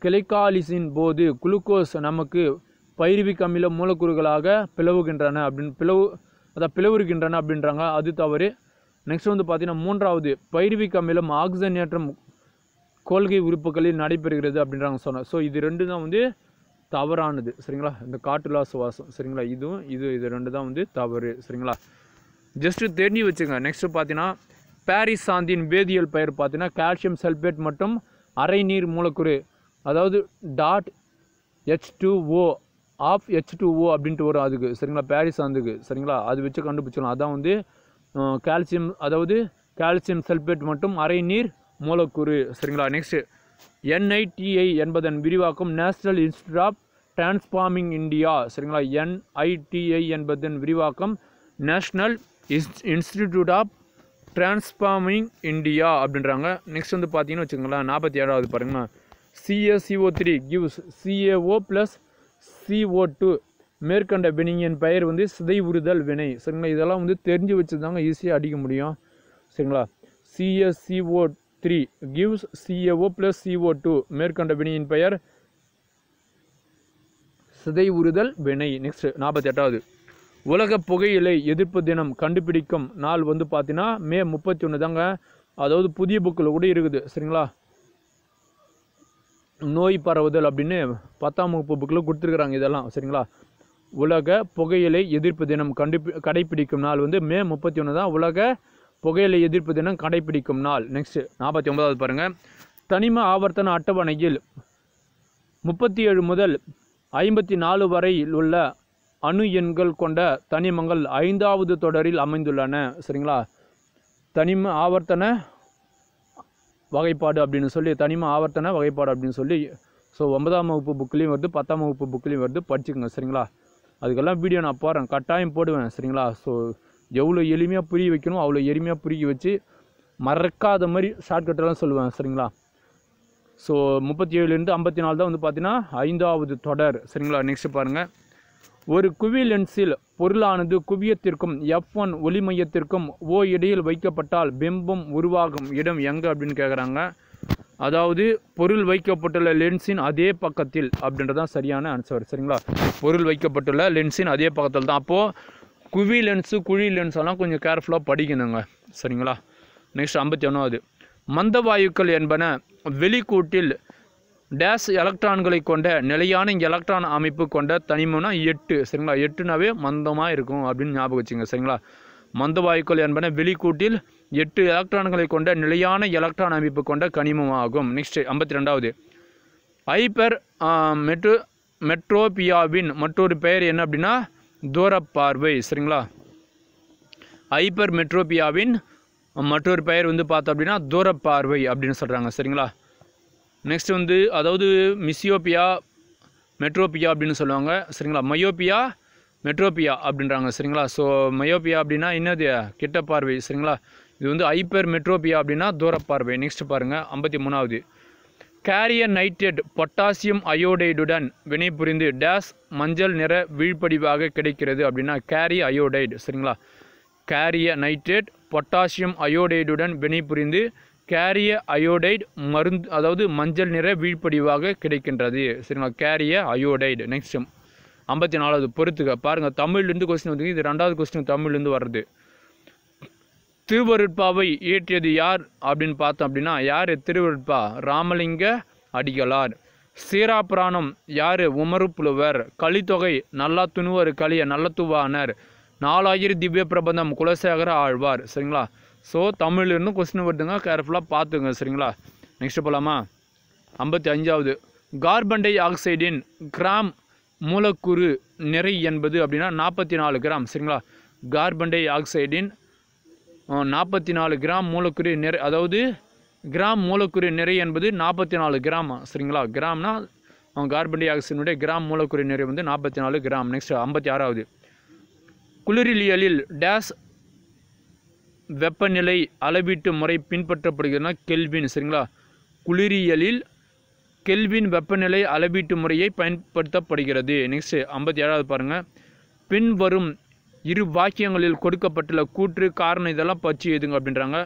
கிளைகாலிசின் போது குளுக்கோஸ் நமக்கு பைரிவிக் அமில மூலக்கூறுகளாக பிளவுகின்றன அப்படின்னு பிளவு அதை பிளவுகின்றன அப்படின்றாங்க அது தவறு நெக்ஸ்ட் வந்து பார்த்திங்கன்னா மூன்றாவது பைரிவிக் அமிலம் ஏற்றம் கொள்கை உறுப்புகளில் நடைபெறுகிறது அப்படின்றாங்க சொன்னேன் ஸோ இது ரெண்டு தான் வந்து தவறானது சரிங்களா இந்த காற்றுலா சுவாசம் சரிங்களா இதுவும் இது இது ரெண்டு தான் வந்து தவறு சரிங்களா ஜஸ்ட்டு தெரிஞ்சு வச்சுங்க நெக்ஸ்ட்டு பார்த்தீங்கன்னா பாரிஸ் சாந்தியின் வேதியியல் பெயர் பார்த்தீங்கன்னா கால்சியம் சல்பேட் மற்றும் அரை நீர் மூலக்கூறு அதாவது dot H two O half H two O அப்படின்ட்டு வரும் அதுக்கு சரிங்களா பாரிஸ் சாந்துக்கு சரிங்களா அது வச்சு கண்டுபிடிச்சிடலாம் அதான் வந்து கால்சியம் அதாவது கால்சியம் சல்பேட் மற்றும் அரை நீர் மூலக்கூறு சரிங்களா நெக்ஸ்ட்டு என்ஐடிஐ என்பதன் விரிவாக்கம் national institute of transforming India சரிங்களா என்ஐடிஐ என்பதன் விரிவாக்கம் national institute of transforming India அப்படின்றாங்க நெக்ஸ்ட் வந்து பார்த்தீங்கன்னு வச்சுக்கோங்களேன் நாற்பத்தி ஏழாவது பாருங்கன்னா CSCO three gives CAO plus CO two மேற்கண்ட வினிங்கின் பெயர் வந்து சிதைவுறுதல் வினை சரிங்களா இதெல்லாம் வந்து தெரிஞ்சு வச்சு தாங்க ஈஸியாக அடிக்க முடியும் சரிங்களா CSCO three gives CAO plus CO two மேற்கண்ட வினையின் பெயர் சிதைவுறுதல் வினை நெக்ஸ்ட் நாற்பத்தி எட்டாவது உலக புகையிலை எதிர்ப்பு தினம் கண்டுபிடிக்கும் நாள் வந்து பார்த்தீங்கன்னா மே முப்பத்தி ஒன்று தாங்க அதாவது புதிய புக்கில் கூட இருக்குது சரிங்களா நோய் பரவுதல் அப்படின்னு பத்தாம் வகுப்பு புக்கில் கொடுத்துருக்குறாங்க இதெல்லாம் சரிங்களா உலக புகையிலை எதிர்ப்பு தினம் கண்டுபி கடைப்பிடிக்கும் நாள் வந்து மே முப்பத்தி ஒன்று தான் உலக புகையிலை எதிர்ப்பு தினம் கடைப்பிடிக்கும் நாள் நெக்ஸ்ட்டு நாற்பத்தி ஒன்பதாவது பாருங்கள் தனிம ஆவர்த்தன அட்டவணையில் முப்பத்தி ஏழு முதல் ஐம்பத்தி நாலு வரையில் உள்ள அணு எண்கள் கொண்ட தனிமங்கள் ஐந்தாவது தொடரில் அமைந்துள்ளன சரிங்களா தனிம ஆவர்த்தன வகைப்பாடு அப்படின்னு சொல்லி தனிம ஆவர்த்தன வகைப்பாடு அப்படின்னு சொல்லி ஸோ ஒன்பதாம் வகுப்பு புக்லேயும் வருது பத்தாம் வகுப்பு புக்லேயும் வருது படிச்சுக்கோங்க சரிங்களா அதுக்கெல்லாம் வீடியோ நான் போகிறேன் கட்டாயம் போடுவேன் சரிங்களா ஸோ எவ்வளோ எளிமையாக புரிய வைக்கணும் அவ்வளோ எளிமையாக புரிய வச்சு மறக்காத மாதிரி ஷார்ட்கட்டெல்லாம் சொல்லுவேன் சரிங்களா ஸோ முப்பத்தி ஏழுலேருந்து ஐம்பத்தி நாலு தான் வந்து பார்த்தீங்கன்னா ஐந்தாவது தொடர் சரிங்களா நெக்ஸ்ட்டு பாருங்கள் ஒரு குவி லென்ஸில் பொருளானது குவியத்திற்கும் எஃப் ஒன் ஒளி மையத்திற்கும் ஓ இடையில் வைக்கப்பட்டால் பிம்பம் உருவாகும் இடம் எங்கே அப்படின்னு கேட்குறாங்க அதாவது பொருள் வைக்கப்பட்டுள்ள லென்ஸின் அதே பக்கத்தில் அப்படின்றதான் சரியான ஆன்சர் சரிங்களா பொருள் வைக்கப்பட்டுள்ள லென்ஸின் அதே பக்கத்தில் தான் அப்போது குவி லென்ஸு குழி லென்ஸெல்லாம் கொஞ்சம் கேர்ஃபுல்லாக படிக்கணுங்க சரிங்களா நெக்ஸ்ட் ஐம்பத்தி ஒன்றாவது மந்தவாயுக்கள் என்பன வெளிக்கூட்டில் டேஸ் எலக்ட்ரான்களை கொண்ட நிலையான எலக்ட்ரான் அமைப்பு கொண்ட தனிமம்னா எட்டு சரிங்களா எட்டுனாவே மந்தமாக இருக்கும் அப்படின்னு ஞாபகம் வச்சுங்க சரிங்களா மந்த வாயுக்கள் என்பன வெளிக்கூட்டில் எட்டு எலக்ட்ரான்களை கொண்ட நிலையான எலக்ட்ரான் அமைப்பு கொண்ட கனிமம் ஆகும் நெக்ஸ்ட் ஐம்பத்தி ரெண்டாவது ஐபர் மெட்ரோ மெட்ரோபியாவின் மற்றொரு பெயர் என்ன அப்படின்னா தூரப்பார்வை சரிங்களா ஐப்பர் மெட்ரோபியாவின் மற்றொரு பெயர் வந்து பார்த்தோம் அப்படின்னா தூரப்பார்வை அப்படின்னு சொல்கிறாங்க சரிங்களா நெக்ஸ்ட் வந்து அதாவது மிஸ்யோப்பியா மெட்ரோப்பியா அப்படின்னு சொல்லுவாங்க சரிங்களா மயோப்பியா மெட்ரோப்பியா அப்படின்றாங்க சரிங்களா ஸோ மயோப்பியா அப்படின்னா என்னது கிட்ட பார்வை சரிங்களா இது வந்து ஐப்பர் மெட்ரோப்பியா அப்படின்னா தூரப்பார்வை நெக்ஸ்ட் பாருங்கள் ஐம்பத்தி மூணாவது கேரியர் நைட்ரேட் பொட்டாசியம் அயோடைடுடன் வினைபுரிந்து டேஸ் மஞ்சள் நிற வீழ்படிவாக கிடைக்கிறது அப்படின்னா கேரி அயோடைடு சரிங்களா கேரிய நைட்ரேட் பொட்டாசியம் அயோடைடுடன் வினைபுரிந்து கேரிய அயோடைடு மருந்து அதாவது மஞ்சள் நிற வீழ்ப்படிவாக கிடைக்கின்றது சரிங்களா கேரிய அயோடைடு நெக்ஸ்ட் ஐம்பத்தி நாலாவது பொறுத்துக்க பாருங்கள் தமிழ்லேருந்து கொஸ்டின் வந்து இது ரெண்டாவது கொஸ்டின் தமிழ்லேருந்து வர்றது திருவருட்பாவை இயற்றியது யார் அப்படின்னு பார்த்தோம் அப்படின்னா யார் திருவருட்பா ராமலிங்க அடிகளார் சீரா புராணம் யார் உமரு புலவர் கலித்தொகை நல்லா துணுவர் கலிய நல்லத்துவானர் நாலாயிரம் திவ்ய பிரபந்தம் குலசேகர ஆழ்வார் சரிங்களா ஸோ தமிழ் இருந்தும் கொஸ்டின் வருதுங்க கேர்ஃபுல்லாக பார்த்துங்க சரிங்களா நெக்ஸ்ட் போகலாமா ஐம்பத்தி அஞ்சாவது கார்பன் டை ஆக்சைடின் கிராம் மூலக்கூறு நிறை என்பது அப்படின்னா நாற்பத்தி நாலு கிராம் சரிங்களா கார்பன் டை ஆக்சைடின் நாற்பத்தி நாலு கிராம் மூலக்குறி நிறை அதாவது கிராம் மூலக்கூறு நிறை என்பது நாற்பத்தி நாலு கிராம் சரிங்களா கிராம்னா கார்பன் டை ஆக்சைடினுடைய கிராம் மூலக்கூறு நிறை வந்து நாற்பத்தி நாலு கிராம் நெக்ஸ்ட் ஐம்பத்தி ஆறாவது குளிரிலியலில் டேஸ் வெப்பநிலை அளவீட்டு முறை பின்பற்றப்படுகிறதுனா கெல்வின் சரிங்களா குளிரியலில் கெல்வின் வெப்பநிலை அளவீட்டு முறையை பயன்படுத்தப்படுகிறது நெக்ஸ்ட்டு ஐம்பத்தி ஏழாவது பாருங்கள் பின்வரும் இரு வாக்கியங்களில் கொடுக்கப்பட்டுள்ள கூற்று காரணம் இதெல்லாம் பச்சு எதுங்க அப்படின்றாங்க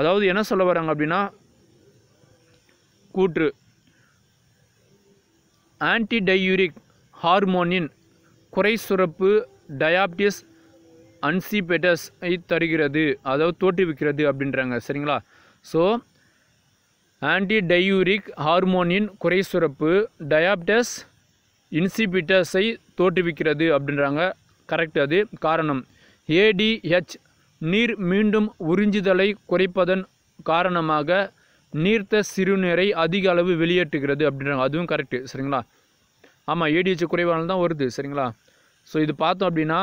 அதாவது என்ன சொல்ல வராங்க அப்படின்னா கூற்று ஆன்டிடையூரிக் ஹார்மோனின் குறை சுரப்பு டயாப்டிஸ் அன்சிபேட்டஸை தருகிறது அதாவது தோற்றுவிக்கிறது அப்படின்றாங்க சரிங்களா ஸோ ஆன்டி டையூரிக் ஹார்மோனின் குறை சுரப்பு டயாப்டஸ் இன்சிபிட்டஸை தோற்றுவிக்கிறது அப்படின்றாங்க கரெக்ட் அது காரணம் ஏடிஹெச் நீர் மீண்டும் உறிஞ்சுதலை குறைப்பதன் காரணமாக நீர்த்த சிறுநீரை அதிக அளவு வெளியேற்றுகிறது அப்படின்றாங்க அதுவும் கரெக்டு சரிங்களா ஆமாம் ஏடிஹெச் குறைவானது தான் வருது சரிங்களா ஸோ இது பார்த்தோம் அப்படின்னா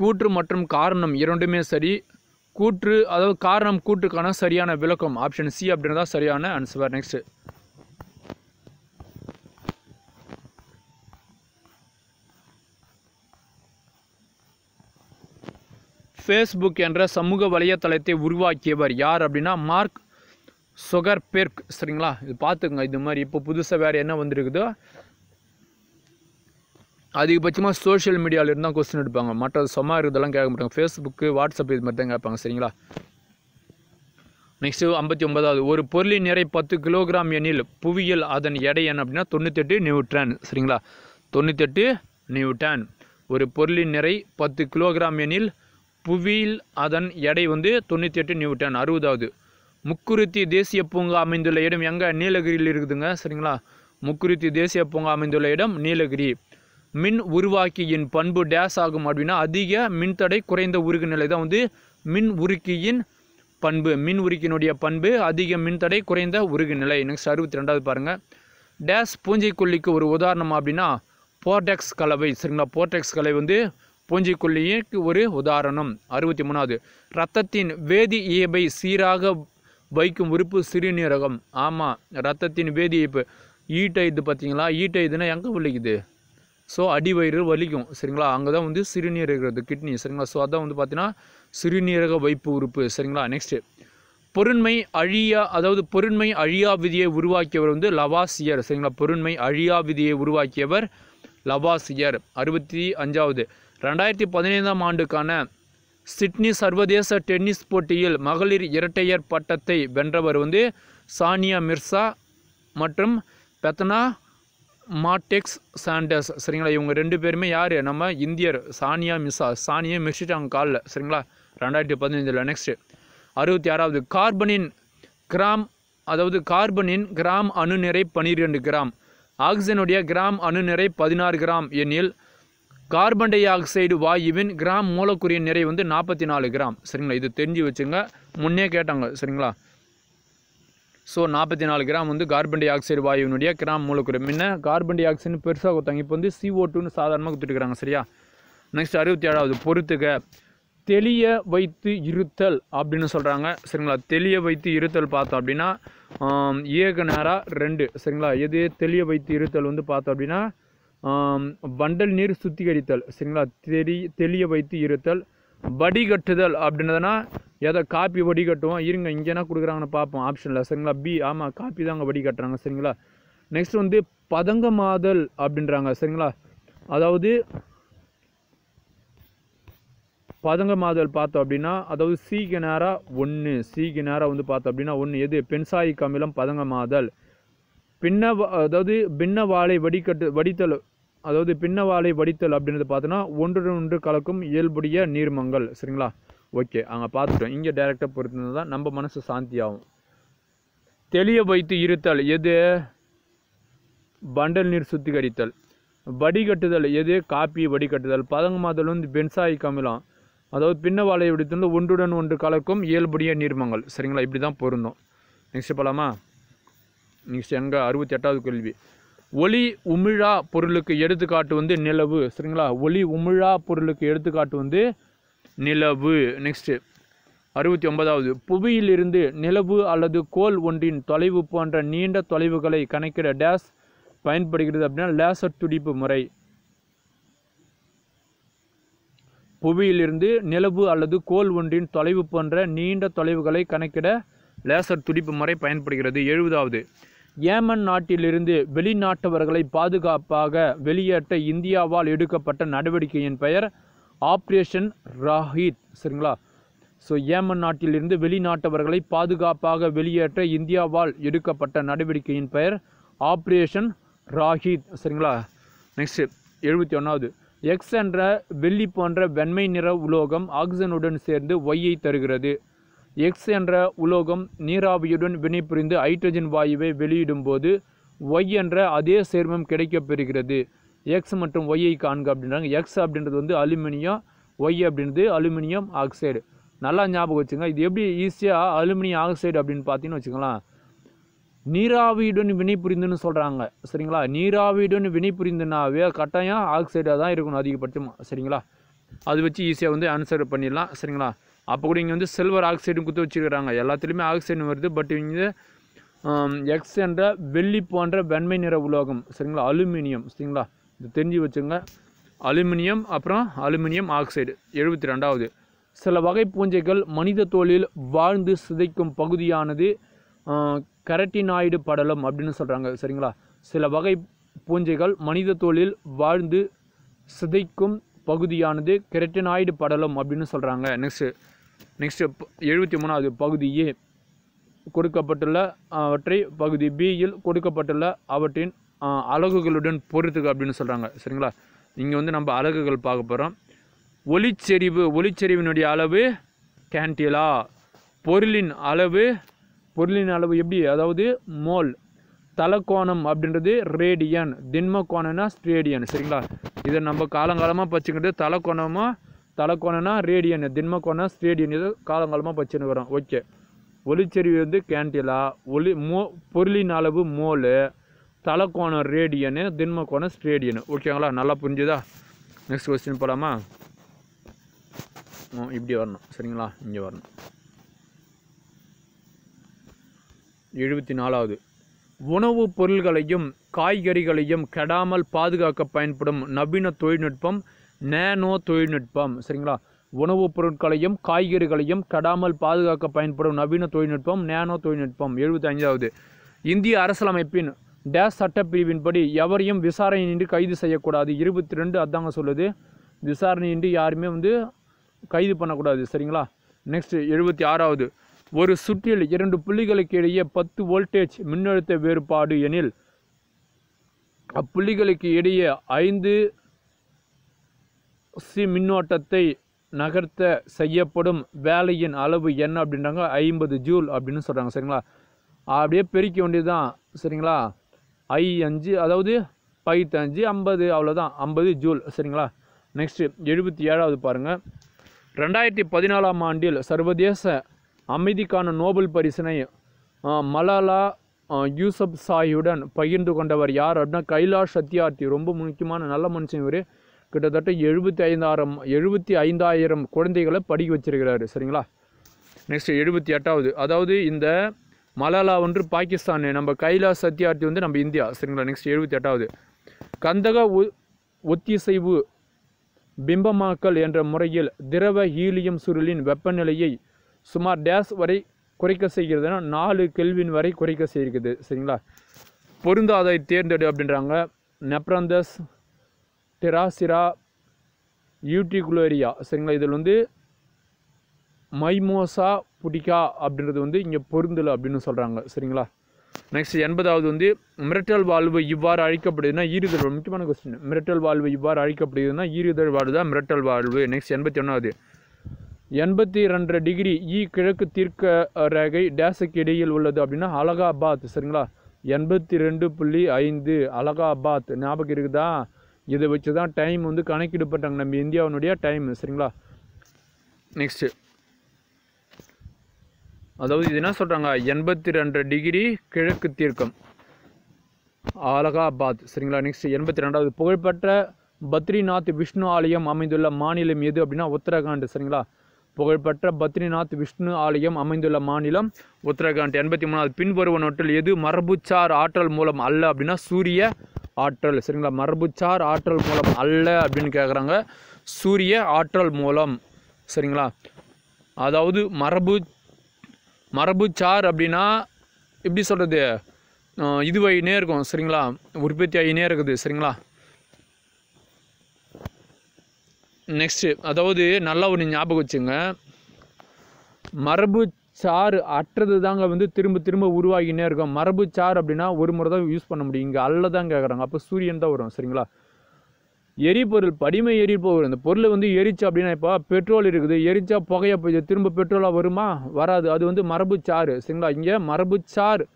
கூற்று மற்றும் காரணம் இரண்டுமே சரி கூற்று அதாவது காரணம் கூற்றுக்கான சரியான விளக்கம் ஆப்ஷன் சி அப்படின்னு தான் சரியான ஆன்சர் நெக்ஸ்ட்டு ஃபேஸ்புக் என்ற சமூக வலையதளத்தை உருவாக்கியவர் யார் அப்படின்னா மார்க் சொகர்பெர்க் சரிங்களா இது பார்த்துக்கோங்க இது மாதிரி இப்போ புதுசாக வேறு என்ன வந்திருக்குதோ அதிகபட்சமாக சோஷியல் மீடியாவில் இருந்தால் கொஸ்டின் எடுப்பாங்க மற்ற சும்மா இருக்கிறதெல்லாம் கேட்க மாட்டாங்க ஃபேஸ்புக்கு வாட்ஸ்அப் இது மாதிரி தான் கேட்பாங்க சரிங்களா நெக்ஸ்ட்டு ஐம்பத்தி ஒன்பதாவது ஒரு பொருளின் நிறை பத்து கிலோகிராம் எண்ணில் புவியியல் அதன் எடை என்ன அப்படின்னா தொண்ணூத்தெட்டு நியூட்டன் சரிங்களா தொண்ணூத்தெட்டு நியூட்டன் ஒரு பொருளின் நிறை பத்து கிலோகிராம் எண்ணில் புவியில் அதன் எடை வந்து தொண்ணூற்றி நியூட்டன் அறுபதாவது முக்குருத்தி தேசிய பூங்கா அமைந்துள்ள இடம் எங்கே நீலகிரியில் இருக்குதுங்க சரிங்களா முக்குருத்தி தேசிய பூங்கா அமைந்துள்ள இடம் நீலகிரி மின் உருவாக்கியின் பண்பு டேஸ் ஆகும் அப்படின்னா அதிக மின்தடை குறைந்த உருகு நிலை தான் வந்து மின் உருக்கியின் பண்பு மின் உருக்கினுடைய பண்பு அதிக மின்தடை குறைந்த உருகு நிலை நெக்ஸ்ட் அறுபத்தி ரெண்டாவது பாருங்கள் டேஸ் பூஞ்சைக்கொல்லிக்கு ஒரு உதாரணம் அப்படின்னா போர்டெக்ஸ் கலவை சரிங்களா போர்டெக்ஸ் கலவை வந்து பூஞ்சைக்கொல்லிக்கு ஒரு உதாரணம் அறுபத்தி மூணாவது ரத்தத்தின் வேதி இயல்பை சீராக வைக்கும் உறுப்பு சிறுநீரகம் ஆமாம் ரத்தத்தின் வேதி இப்போ ஈட்டை இது பார்த்தீங்களா ஈட்டை இதுன்னா எங்கே விழுகுது ஸோ அடி வயிறு வலிக்கும் சரிங்களா அங்கே தான் வந்து சிறுநீரகிறது கிட்னி சரிங்களா ஸோ அதான் வந்து பார்த்தீங்கன்னா சிறுநீரக வைப்பு உறுப்பு சரிங்களா நெக்ஸ்ட்டு பொருண்மை அழியா அதாவது பொருண்மை அழியா விதியை உருவாக்கியவர் வந்து லவாசியர் சரிங்களா பொருண்மை அழியா விதியை உருவாக்கியவர் லவாசியர் அறுபத்தி அஞ்சாவது ரெண்டாயிரத்தி பதினைந்தாம் ஆண்டுக்கான சிட்னி சர்வதேச டென்னிஸ் போட்டியில் மகளிர் இரட்டையர் பட்டத்தை வென்றவர் வந்து சானியா மிர்சா மற்றும் பெத்தனா மாட்டெக்ஸ் சாண்டர்ஸ் சரிங்களா இவங்க ரெண்டு பேருமே யார் நம்ம இந்தியர் சானியா மிஸ்ஸா சானியா மிஸ்ஸிட்டாங்க காலில் சரிங்களா ரெண்டாயிரத்தி பதினஞ்சில் நெக்ஸ்ட்டு அறுபத்தி ஆறாவது கார்பனின் கிராம் அதாவது கார்பனின் கிராம் அணுநிறை பன்னிரெண்டு கிராம் ஆக்சிஜனுடைய கிராம் அணுநிறை பதினாறு கிராம் எண்ணில் கார்பன் டை ஆக்சைடு வாயுவின் கிராம் மூலக்குரிய நிறை வந்து நாற்பத்தி நாலு கிராம் சரிங்களா இது தெரிஞ்சு வச்சுங்க முன்னே கேட்டாங்க சரிங்களா ஸோ நாற்பத்தி நாலு கிராம் வந்து கார்பன் டை ஆக்சைடு வாயுனுடைய கிராம் மூலக்கூறு முன்ன கார்பன் டை ஆக்சைடு பெருசாக கொடுத்தாங்க இப்போ வந்து சிஓ டூன்னு சாதாரணமாக கொடுத்துருக்குறாங்க சரியா நெக்ஸ்ட் அறுபத்தி ஏழாவது பொறுத்துக்க தெளிய வைத்து இருத்தல் அப்படின்னு சொல்கிறாங்க சரிங்களா தெளிய வைத்து இருத்தல் பார்த்தோம் அப்படின்னா ஏக நேராக ரெண்டு சரிங்களா எது தெளிய வைத்து இருத்தல் வந்து பார்த்தோம் அப்படின்னா வண்டல் நீர் சுத்திகரித்தல் சரிங்களா தெளி தெளிய வைத்து இருத்தல் வடிகட்டுதல் அப்படின்னதுன்னா எதை காப்பி வடிகட்டுவோம் இருங்க இங்கே என்ன கொடுக்குறாங்கன்னு பார்ப்போம் ஆப்ஷனில் சரிங்களா பி ஆமாம் காப்பி தான் அங்கே வடிகட்டுறாங்க சரிங்களா நெக்ஸ்ட் வந்து பதங்கமாதல் அப்படின்றாங்க சரிங்களா அதாவது பதங்கமாதல் பார்த்தோம் அப்படின்னா அதாவது சீக்கிய நேராக ஒன்று சீக்கிய நேராக வந்து பார்த்தோம் அப்படின்னா ஒன்று எது பென்சாயி கமிலம் பதங்கமாதல் பின்ன அதாவது பின்ன வாழை வடிகட்டு வடித்தல் அதாவது பின்னவாலை வடித்தல் அப்படின்றது பார்த்தோன்னா ஒன்றுடன் ஒன்று கலக்கும் இயல்புடைய நீர்மங்கள் சரிங்களா ஓகே அங்கே பார்த்துட்டோம் இங்கே டைரெக்டாக பொறுத்திருந்தது தான் நம்ம மனசு சாந்தியாகும் தெளிய வைத்து இருத்தல் எது பண்டல் நீர் சுத்திகரித்தல் வடிகட்டுதல் எது காப்பி வடிகட்டுதல் பதங்கமாதல் வந்து பென்சாய் அமிலம் அதாவது பின்னவாலை வடித்தல் ஒன்றுடன் ஒன்று கலக்கும் இயல்புடைய நீர்மங்கள் சரிங்களா இப்படி தான் பொருந்தும் நெக்ஸ்ட் பலாமா நெக்ஸ்ட் எங்கே அறுபத்தி எட்டாவது கேள்வி ஒளி உமிழா பொருளுக்கு எடுத்துக்காட்டு வந்து நிலவு சரிங்களா ஒளி உமிழா பொருளுக்கு எடுத்துக்காட்டு வந்து நிலவு நெக்ஸ்ட்டு அறுபத்தி ஒன்பதாவது புவியிலிருந்து நிலவு அல்லது கோல் ஒன்றின் தொலைவு போன்ற நீண்ட தொலைவுகளை கணக்கிட டேஸ் பயன்படுகிறது அப்படின்னா லேசர் துடிப்பு முறை புவியிலிருந்து நிலவு அல்லது கோல் ஒன்றின் தொலைவு போன்ற நீண்ட தொலைவுகளை கணக்கிட லேசர் துடிப்பு முறை பயன்படுகிறது எழுபதாவது ஏமன் நாட்டிலிருந்து வெளிநாட்டவர்களை பாதுகாப்பாக வெளியேற்ற இந்தியாவால் எடுக்கப்பட்ட நடவடிக்கையின் பெயர் ஆப்ரேஷன் ராஹித் சரிங்களா ஸோ ஏமன் நாட்டிலிருந்து வெளிநாட்டவர்களை பாதுகாப்பாக வெளியேற்ற இந்தியாவால் எடுக்கப்பட்ட நடவடிக்கையின் பெயர் ஆப்ரேஷன் ராஹித் சரிங்களா நெக்ஸ்ட் எழுபத்தி ஒன்றாவது எக்ஸ் என்ற வெள்ளி போன்ற வெண்மை நிற உலோகம் ஆக்சிஜனுடன் சேர்ந்து ஒய்யை தருகிறது எக்ஸ் என்ற உலோகம் நீராவியுடன் வினைபுரிந்து ஹைட்ரஜன் வாயுவை வெளியிடும்போது ஒய் என்ற அதே சேர்மம் கிடைக்கப்பெறுகிறது எக்ஸ் மற்றும் ஒய்யை காண்க அப்படின்றாங்க எக்ஸ் அப்படின்றது வந்து அலுமினியம் ஒய் அப்படின்றது அலுமினியம் ஆக்சைடு நல்லா ஞாபகம் வச்சுங்க இது எப்படி ஈஸியாக அலுமினியம் ஆக்சைடு அப்படின்னு பார்த்தீங்கன்னு வச்சுக்கலாம் நீராவியுடன் வினைபுரிந்துன்னு சொல்கிறாங்க சரிங்களா நீராவியுடன் வினைபுரிந்துனாவே கட்டாயம் ஆக்சைடாக தான் இருக்கணும் அதிகபட்சமாக சரிங்களா அது வச்சு ஈஸியாக வந்து ஆன்சர் பண்ணிடலாம் சரிங்களா அப்போ கூட இங்கே வந்து சில்வர் ஆக்சைடும் குத்து வச்சுருக்கிறாங்க எல்லாத்துலேயுமே ஆக்சைடு வருது பட் இங்கே எக்ஸ் um, என்ற வெள்ளி போன்ற வெண்மை நிற உலோகம் சரிங்களா அலுமினியம் சரிங்களா இது தெரிஞ்சு வச்சுங்க அலுமினியம் அப்புறம் அலுமினியம் ஆக்சைடு எழுபத்தி ரெண்டாவது சில வகை பூஞ்சைகள் மனித தோலில் வாழ்ந்து சிதைக்கும் பகுதியானது கரட்டினாய்டு படலம் அப்படின்னு சொல்கிறாங்க சரிங்களா சில வகை பூஞ்சைகள் மனித தோலில் வாழ்ந்து சிதைக்கும் பகுதியானது கெரட்டினாய்டு படலம் அப்படின்னு சொல்கிறாங்க நெக்ஸ்ட்டு நெக்ஸ்ட்டு எழுபத்தி மூணாவது பகுதி ஏ கொடுக்கப்பட்டுள்ள அவற்றை பகுதி பியில் கொடுக்கப்பட்டுள்ள அவற்றின் அலகுகளுடன் பொறுத்துக்கு அப்படின்னு சொல்கிறாங்க சரிங்களா இங்கே வந்து நம்ம அலகுகள் பார்க்க போகிறோம் ஒளிச்செறிவு ஒளிச்செறிவினுடைய அளவு கேன்டிலா பொருளின் அளவு பொருளின் அளவு எப்படி அதாவது மோல் தலக்கோணம் அப்படின்றது ரேடியன் திண்ம கோணம்னா ஸ்ட்ரேடியன் சரிங்களா இதை நம்ம காலங்காலமாக பச்சுக்கிட்டு தலக்கோணமாக தலைக்கோணம்னா ரேடியன் திண்மக்கோணம் ஸ்டேடியன் இது காலங்காலமாக பச்சுன்னு வரும் ஓகே ஒளிச்செறிவு வந்து கேண்டிலா ஒளி மோ பொருளின் அளவு மோல் தலைக்கோணம் ரேடியனு திண்மக்கோணம் ஸ்ரேடியனு ஓகேங்களா நல்லா புரிஞ்சுதா நெக்ஸ்ட் கொஸ்டின் போகலாமா இப்படி வரணும் சரிங்களா இங்கே வரணும் எழுபத்தி நாலாவது உணவுப் பொருள்களையும் காய்கறிகளையும் கெடாமல் பாதுகாக்க பயன்படும் நவீன தொழில்நுட்பம் நேனோ தொழில்நுட்பம் சரிங்களா உணவுப் பொருட்களையும் காய்கறிகளையும் கடாமல் பாதுகாக்க பயன்படும் நவீன தொழில்நுட்பம் நேனோ தொழில்நுட்பம் எழுபத்தைந்தாவது இந்திய அரசியலமைப்பின் டேஸ் சட்டப்பிரிவின்படி எவரையும் விசாரணையின்றி கைது செய்யக்கூடாது இருபத்தி ரெண்டு அதாங்க சொல்லுது விசாரணையின்றி யாருமே வந்து கைது பண்ணக்கூடாது சரிங்களா நெக்ஸ்ட் எழுபத்தி ஆறாவது ஒரு சுற்றில் இரண்டு புள்ளிகளுக்கு இடையே பத்து வோல்டேஜ் மின்னழுத்த வேறுபாடு எனில் அப்புள்ளிகளுக்கு இடையே ஐந்து சி மின்னோட்டத்தை நகர்த்த செய்யப்படும் வேலையின் அளவு என்ன அப்படின்றாங்க ஐம்பது ஜூல் அப்படின்னு சொல்கிறாங்க சரிங்களா அப்படியே பெருக்க வேண்டியது தான் சரிங்களா ஐ அஞ்சு அதாவது பைத்தஞ்சு ஐம்பது அவ்வளோதான் ஐம்பது ஜூல் சரிங்களா நெக்ஸ்ட்டு எழுபத்தி ஏழாவது பாருங்கள் ரெண்டாயிரத்தி பதினாலாம் ஆண்டில் சர்வதேச அமைதிக்கான நோபல் பரிசினை மலாலா யூசப் சாயுடன் பகிர்ந்து கொண்டவர் யார் அப்படின்னா கைலாஷ் சத்யார்த்தி ரொம்ப முக்கியமான நல்ல மனுஷன் இவர் கிட்டத்தட்ட எழுபத்தி ஐந்தாயிரம் எழுபத்தி ஐந்தாயிரம் குழந்தைகளை படிக்க வச்சிருக்கிறாரு சரிங்களா நெக்ஸ்ட் எழுபத்தி எட்டாவது அதாவது இந்த மலாலா ஒன்று பாகிஸ்தான் நம்ம கைலாஸ் சத்யார்த்தி வந்து நம்ம இந்தியா சரிங்களா நெக்ஸ்ட் எழுபத்தி எட்டாவது கந்தக ஒத்திசைவு பிம்பமாக்கல் என்ற முறையில் திரவ ஹீலியம் சுருளின் வெப்பநிலையை சுமார் டேஸ் வரை குறைக்க செய்கிறதுனா நாலு கெல்வின் வரை குறைக்க செய்கிறது சரிங்களா பொருந்தாதை தேர்ந்தெடு அப்படின்றாங்க நெப்ரந்தஸ் டெராசிரா யூட்டிகுலோரியா சரிங்களா இதில் வந்து மைமோசா புடிகா அப்படின்றது வந்து இங்கே பொருந்தல் அப்படின்னு சொல்கிறாங்க சரிங்களா நெக்ஸ்ட் எண்பதாவது வந்து மிரட்டல் வாழ்வு இவ்வாறு அழைக்கப்படுதுன்னா ஈறுதல் முக்கியமான கொஸ்டின் மிரட்டல் வாழ்வு இவ்வாறு அழிக்கப்படுதுன்னா ஈறுதல் வாழ்வு தான் மிரட்டல் வாழ்வு நெக்ஸ்ட் எண்பத்தி ஒன்றாவது எண்பத்தி ரெண்டரை டிகிரி இ கிழக்கு தீர்க்க ரேகை டேஸுக்கு இடையில் உள்ளது அப்படின்னா அலகாபாத் சரிங்களா எண்பத்தி ரெண்டு புள்ளி ஐந்து அலகாபாத் ஞாபகம் இருக்குதா இதை வச்சு தான் டைம் வந்து கணக்கீடு பண்ணுறாங்க நம்ம இந்தியாவினுடைய டைம் சரிங்களா நெக்ஸ்ட்டு அதாவது இது என்ன சொல்கிறாங்க எண்பத்தி ரெண்டு டிகிரி கிழக்கு தீர்க்கம் அலகாபாத் சரிங்களா நெக்ஸ்ட் எண்பத்தி ரெண்டாவது புகழ்பெற்ற பத்ரிநாத் விஷ்ணு ஆலயம் அமைந்துள்ள மாநிலம் எது அப்படின்னா உத்தரகாண்ட் சரிங்களா புகழ்பெற்ற பத்ரிநாத் விஷ்ணு ஆலயம் அமைந்துள்ள மாநிலம் உத்தரகாண்ட் எண்பத்தி மூணாவது பின்வருவ நோட்டில் எது மரபுச்சார் ஆற்றல் மூலம் அல்ல அப்படின்னா சூரிய ஆற்றல் சரிங்களா மரபுச்சார் ஆற்றல் மூலம் அல்ல அப்படின்னு கேட்குறாங்க சூரிய ஆற்றல் மூலம் சரிங்களா அதாவது மரபு மரபுச்சார் அப்படின்னா எப்படி சொல்கிறது இதுவாகினே இருக்கும் சரிங்களா உற்பத்தி ஆகினே இருக்குது சரிங்களா நெக்ஸ்ட்டு அதாவது நல்லா ஒன்று ஞாபகம் வச்சுங்க மரபு சாறு அற்றது தாங்க வந்து திரும்ப திரும்ப உருவாகினே இருக்கும் மரபு சாறு அப்படின்னா ஒரு முறை தான் யூஸ் பண்ண முடியும் இங்கே அல்ல தான் கேட்குறாங்க அப்போ சூரியன் தான் வரும் சரிங்களா எரிபொருள் படிமை எரிபொருள் அந்த பொருளை வந்து எரிச்சு அப்படின்னா இப்போ பெட்ரோல் இருக்குது எரிச்சா புகையை போய் திரும்ப பெட்ரோலாக வருமா வராது அது வந்து மரபு சாறு சரிங்களா இங்கே மரபு சாறு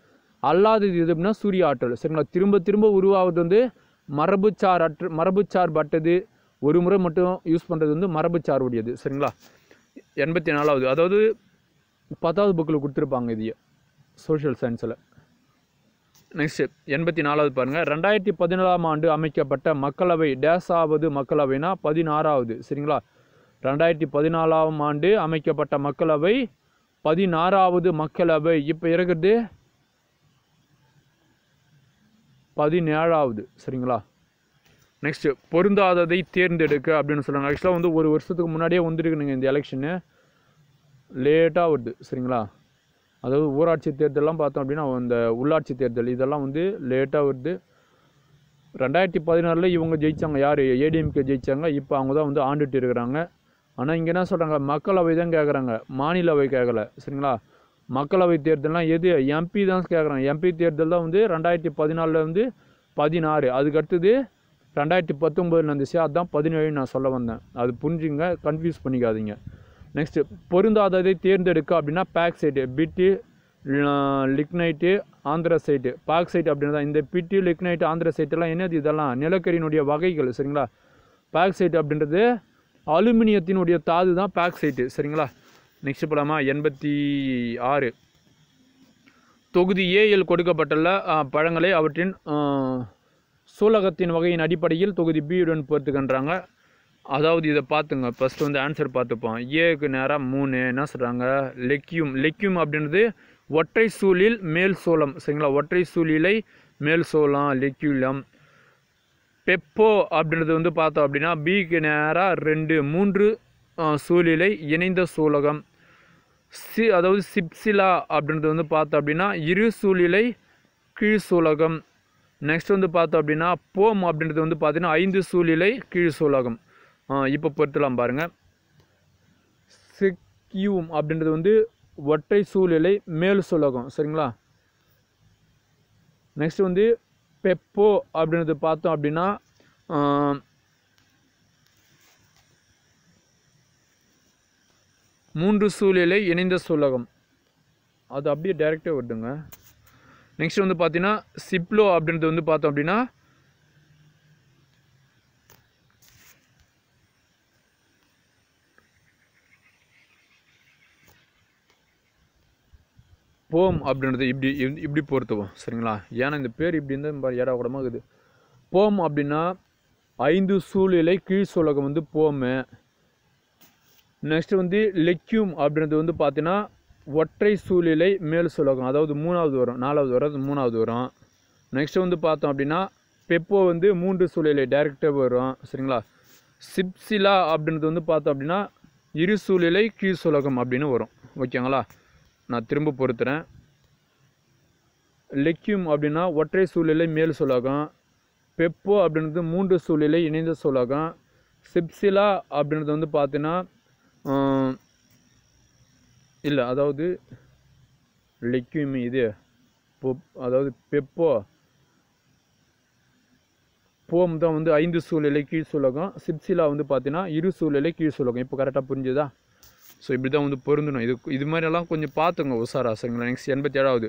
அல்லாதது இது அப்படின்னா சூரிய ஆற்றல் சரிங்களா திரும்ப திரும்ப உருவாவது வந்து மரபுச்சார் அற்று பட்டது ஒரு முறை மட்டும் யூஸ் பண்ணுறது வந்து மரபு சார்புடையது சரிங்களா எண்பத்தி நாலாவது அதாவது பத்தாவது புக்கில் கொடுத்துருப்பாங்க இதையே சோஷியல் சயின்ஸில் நெக்ஸ்ட்டு எண்பத்தி நாலாவது பாருங்கள் ரெண்டாயிரத்தி பதினேழாம் ஆண்டு அமைக்கப்பட்ட மக்களவை டேஸாவது மக்களவைனா பதினாறாவது சரிங்களா ரெண்டாயிரத்தி பதினாலாம் ஆண்டு அமைக்கப்பட்ட மக்களவை பதினாறாவது மக்களவை இப்போ இருக்கிறது பதினேழாவது சரிங்களா நெக்ஸ்ட்டு பொருந்தாததை தேர்ந்தெடுக்க அப்படின்னு சொல்கிறாங்க ஆக்சுவலாக வந்து ஒரு வருஷத்துக்கு முன்னாடியே வந்துருக்குனுங்க இந்த எலெக்ஷனு லேட்டாக வருது சரிங்களா அதாவது ஊராட்சி தேர்தலெலாம் பார்த்தோம் அப்படின்னா இந்த உள்ளாட்சி தேர்தல் இதெல்லாம் வந்து லேட்டாக வருது ரெண்டாயிரத்தி பதினாறில் இவங்க ஜெயித்தாங்க யார் ஏடிஎம்கே ஜெயித்தாங்க இப்போ அவங்க தான் வந்து ஆண்டுட்டு இருக்கிறாங்க ஆனால் இங்கே என்ன சொல்கிறாங்க மக்களவை தான் கேட்குறாங்க மாநிலவை கேட்கல சரிங்களா மக்களவை தேர்தல்னால் எது எம்பி தான் கேட்குறாங்க எம்பி தேர்தல் தான் வந்து ரெண்டாயிரத்தி பதினாலில் வந்து பதினாறு அதுக்கடுத்தது ரெண்டாயிரத்தி பத்தொம்போதில் இருந்துச்சு அதுதான் பதினேழு நான் சொல்ல வந்தேன் அது புரிஞ்சுங்க கன்ஃபியூஸ் பண்ணிக்காதீங்க நெக்ஸ்ட்டு பொருந்தாததை தேர்ந்தெடுக்க அப்படின்னா பேக் சைட்டு பிட்டு லிக்னைட்டு பேக் பாக்சைட் அப்படின்னு தான் இந்த பிட்டு லிக்னைட்டு ஆந்திரா சைட்டெல்லாம் என்னது இதெல்லாம் நிலக்கரியினுடைய வகைகள் சரிங்களா பேக் சைட் அப்படின்றது அலுமினியத்தினுடைய தாது தான் பேக் சைட்டு சரிங்களா நெக்ஸ்ட் போலாமா எண்பத்தி ஆறு தொகுதி ஏஎல் கொடுக்கப்பட்டுள்ள பழங்களை அவற்றின் சூலகத்தின் வகையின் அடிப்படையில் தொகுதி பியுடன் பொறுத்துக்கின்றாங்க அதாவது இதை பார்த்துங்க ஃபஸ்ட்டு வந்து ஆன்சர் பார்த்துப்போம் ஏக்கு நேராக மூணு என்ன சொல்கிறாங்க லெக்யூம் லெக்யூம் அப்படின்றது ஒற்றை சூழில் மேல் சோளம் சரிங்களா ஒற்றை சூழிலை மேல் சோளம் லெக்யூலம் பெப்போ அப்படின்றது வந்து பார்த்தோம் அப்படின்னா பிக்கு நேராக ரெண்டு மூன்று சூழிலை இணைந்த சூலகம் சி அதாவது சிப்சிலா அப்படின்றது வந்து பார்த்தோம் அப்படின்னா இரு சூழிலை கீழ் சூலகம் நெக்ஸ்ட் வந்து பார்த்தோம் அப்படின்னா போம் அப்படின்றது வந்து பார்த்தீங்கன்னா ஐந்து சூழ்நிலை கீழ் சூழாகும் இப்போ பொறுத்தலாம் பாருங்கள் சிக்யூம் அப்படின்றது வந்து ஒற்றை சூழ்நிலை மேல் சூழகம் சரிங்களா நெக்ஸ்ட் வந்து பெப்போ அப்படின்றது பார்த்தோம் அப்படின்னா மூன்று சூழ்நிலை இணைந்த சூழகம் அது அப்படியே டைரெக்டாக வருதுங்க நெக்ஸ்ட் வந்து பார்த்தீங்கன்னா சிப்லோ அப்படின்றது வந்து பார்த்தோம் அப்படின்னா போம் அப்படின்றது இப்படி இப்படி பொறுத்துவோம் சரிங்களா ஏன்னா இந்த பேர் இப்படி இருந்தால் ஏடா கூடமாக இருக்குது போம் அப்படின்னா ஐந்து சூழ்நிலை கீழ் சூலகம் வந்து போமு நெக்ஸ்ட் வந்து லெக்யூம் அப்படின்றது வந்து பார்த்தீங்கன்னா ஒற்றை சூழ்நிலை மேல் சுலகம் அதாவது மூணாவது வரும் நாலாவது வரும் அது மூணாவது வரும் நெக்ஸ்ட்டு வந்து பார்த்தோம் அப்படின்னா பெப்போ வந்து மூன்று சூழ்நிலை டைரக்டாக வரும் சரிங்களா சிப்சிலா அப்படின்றது வந்து பார்த்தோம் அப்படின்னா இரு சூழ்நிலை கீழ் சுலகம் அப்படின்னு வரும் ஓகேங்களா நான் திரும்ப பொறுத்துறேன் லெக்யூம் அப்படின்னா ஒற்றை சூழ்நிலை மேல் சுலகம் பெப்போ அப்படின்றது மூன்று சூழ்நிலை இணைந்த சுலகம் சிப்சிலா அப்படின்றது வந்து பார்த்தீங்கன்னா இல்லை அதாவது லெக்யூமி இது அதாவது பெப்போ போம் தான் வந்து ஐந்து சூழ்நிலை கீழ் சுலகம் சிப்சிலா வந்து பார்த்தீங்கன்னா இரு சூழ்நிலை கீழ் சுலகம் இப்போ கரெக்டாக புரிஞ்சுதா ஸோ இப்படி தான் வந்து பொருந்தணும் இது இது மாதிரிலாம் கொஞ்சம் பார்த்துங்க உசாராசங்களை நெக்ஸ்ட் எண்பத்தி ஏழாவது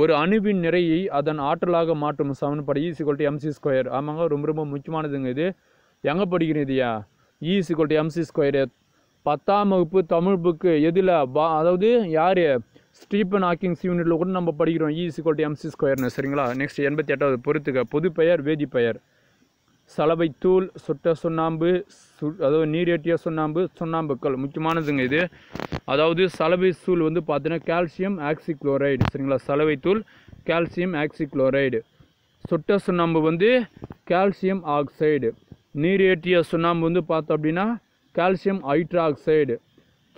ஒரு அணுவின் நிறையை அதன் ஆற்றலாக மாற்றும் சமன்பாடு ஈ சிக்வல் எம்சி ஸ்கொயர் ஆமாங்க ரொம்ப ரொம்ப முக்கியமானதுங்க இது எங்கே படிக்கிறீதியா ஈ e சிக்வல் எம்சி ஸ்கொயர் பத்தாம் வகுப்பு தமிழ் புக்கு எதில் பா அதாவது யார் ஸ்டீபன் ஹாக்கிங்ஸ் யூனிட்டில் கூட நம்ம படிக்கிறோம் இ சிக்வல் எம்சி ஸ்கொயர்னு சரிங்களா நெக்ஸ்ட் எண்பத்தி எட்டாவது பொறுத்துக்க பொது பெயர் வேதி பெயர் சலவை தூள் சுட்ட சுண்ணாம்பு சு அதாவது நீரேட்டிய சுண்ணாம்பு சுண்ணாம்புக்கள் முக்கியமானதுங்க இது அதாவது சலவை சூழ் வந்து பார்த்தீங்கன்னா கால்சியம் ஆக்சி குளோரைடு சரிங்களா சலவை தூள் கால்சியம் ஆக்சி குளோரைடு சுட்ட சுண்ணாம்பு வந்து கால்சியம் ஆக்சைடு நீரேற்றிய சுண்ணாம்பு வந்து பார்த்தோம் அப்படின்னா கால்சியம் ஹைட்ராக்சைடு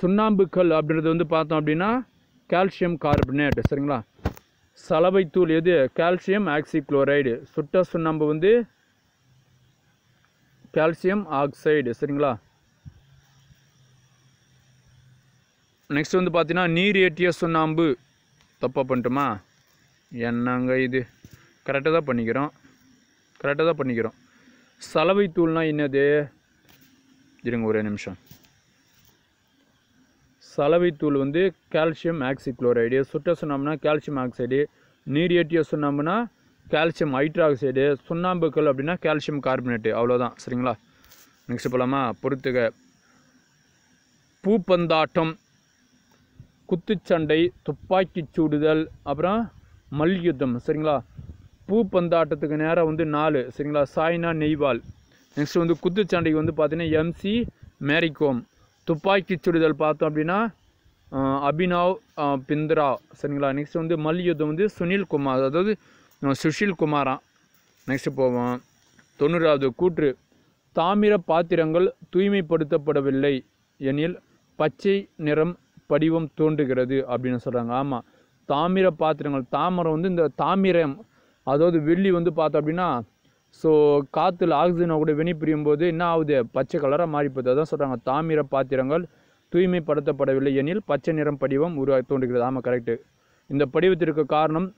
சுண்ணாம்புக்கல் அப்படின்றது வந்து பார்த்தோம் அப்படின்னா கால்சியம் கார்பனேட் சரிங்களா சலவைத்தூள் எது கால்சியம் ஆக்சி குளோரைடு சுட்ட சுண்ணாம்பு வந்து கால்சியம் ஆக்சைடு சரிங்களா நெக்ஸ்ட் வந்து பார்த்தீங்கன்னா நீர் ஏற்றிய சுண்ணாம்பு தப்பாக பண்ணிட்டோமா என்னங்க இது கரெக்டாக தான் பண்ணிக்கிறோம் கரெக்டாக தான் பண்ணிக்கிறோம் சலவைத்தூள்னால் என்னது இருங்க ஒரே நிமிஷம் சலவைத்தூள் வந்து கால்சியம் ஆக்சிக்ளோரைடு சுட்ட சுண்ணாம்புனா கால்சியம் ஆக்சைடு நீரியட்டிய சுண்ணாம்புனா கால்சியம் ஹைட்ராக்சைடு சுண்ணாம்புக்கள் அப்படின்னா கால்சியம் கார்பனேட்டு அவ்வளோதான் சரிங்களா நெக்ஸ்ட் போகலாமா பொறுத்துக பூப்பந்தாட்டம் குத்துச்சண்டை துப்பாக்கி சூடுதல் அப்புறம் மல்யுத்தம் சரிங்களா பூ பந்தாட்டத்துக்கு நேராக வந்து நாலு சரிங்களா சாய்னா நெய்வால் நெக்ஸ்ட் வந்து குத்துச்சண்டைக்கு வந்து பார்த்தீங்கன்னா எம்சி மேரிகோம் துப்பாக்கி சுடுதல் பார்த்தோம் அப்படின்னா அபினவ் பிந்திரா சரிங்களா நெக்ஸ்ட் வந்து மல்யுத்தம் வந்து சுனில் குமார் அதாவது சுஷில் குமாரா நெக்ஸ்ட் போவோம் தொண்ணூறாவது கூற்று தாமிர பாத்திரங்கள் தூய்மைப்படுத்தப்படவில்லை எனில் பச்சை நிறம் படிவம் தோன்றுகிறது அப்படின்னு சொல்கிறாங்க ஆமாம் தாமிர பாத்திரங்கள் தாமரை வந்து இந்த தாமிரம் அதாவது வெள்ளி வந்து பார்த்தோம் அப்படின்னா ஸோ காற்றுல ஆக்சிஜனோட வினைபுரியும் போது என்ன ஆகுது பச்சை கலராக மாறி அதான் சொல்கிறாங்க தாமிர பாத்திரங்கள் தூய்மைப்படுத்தப்படவில்லை எனில் பச்சை நிறம் படிவம் உருவாக்கி தோன்றுகிறது ஆமாம் கரெக்டு இந்த படிவத்திற்கு காரணம்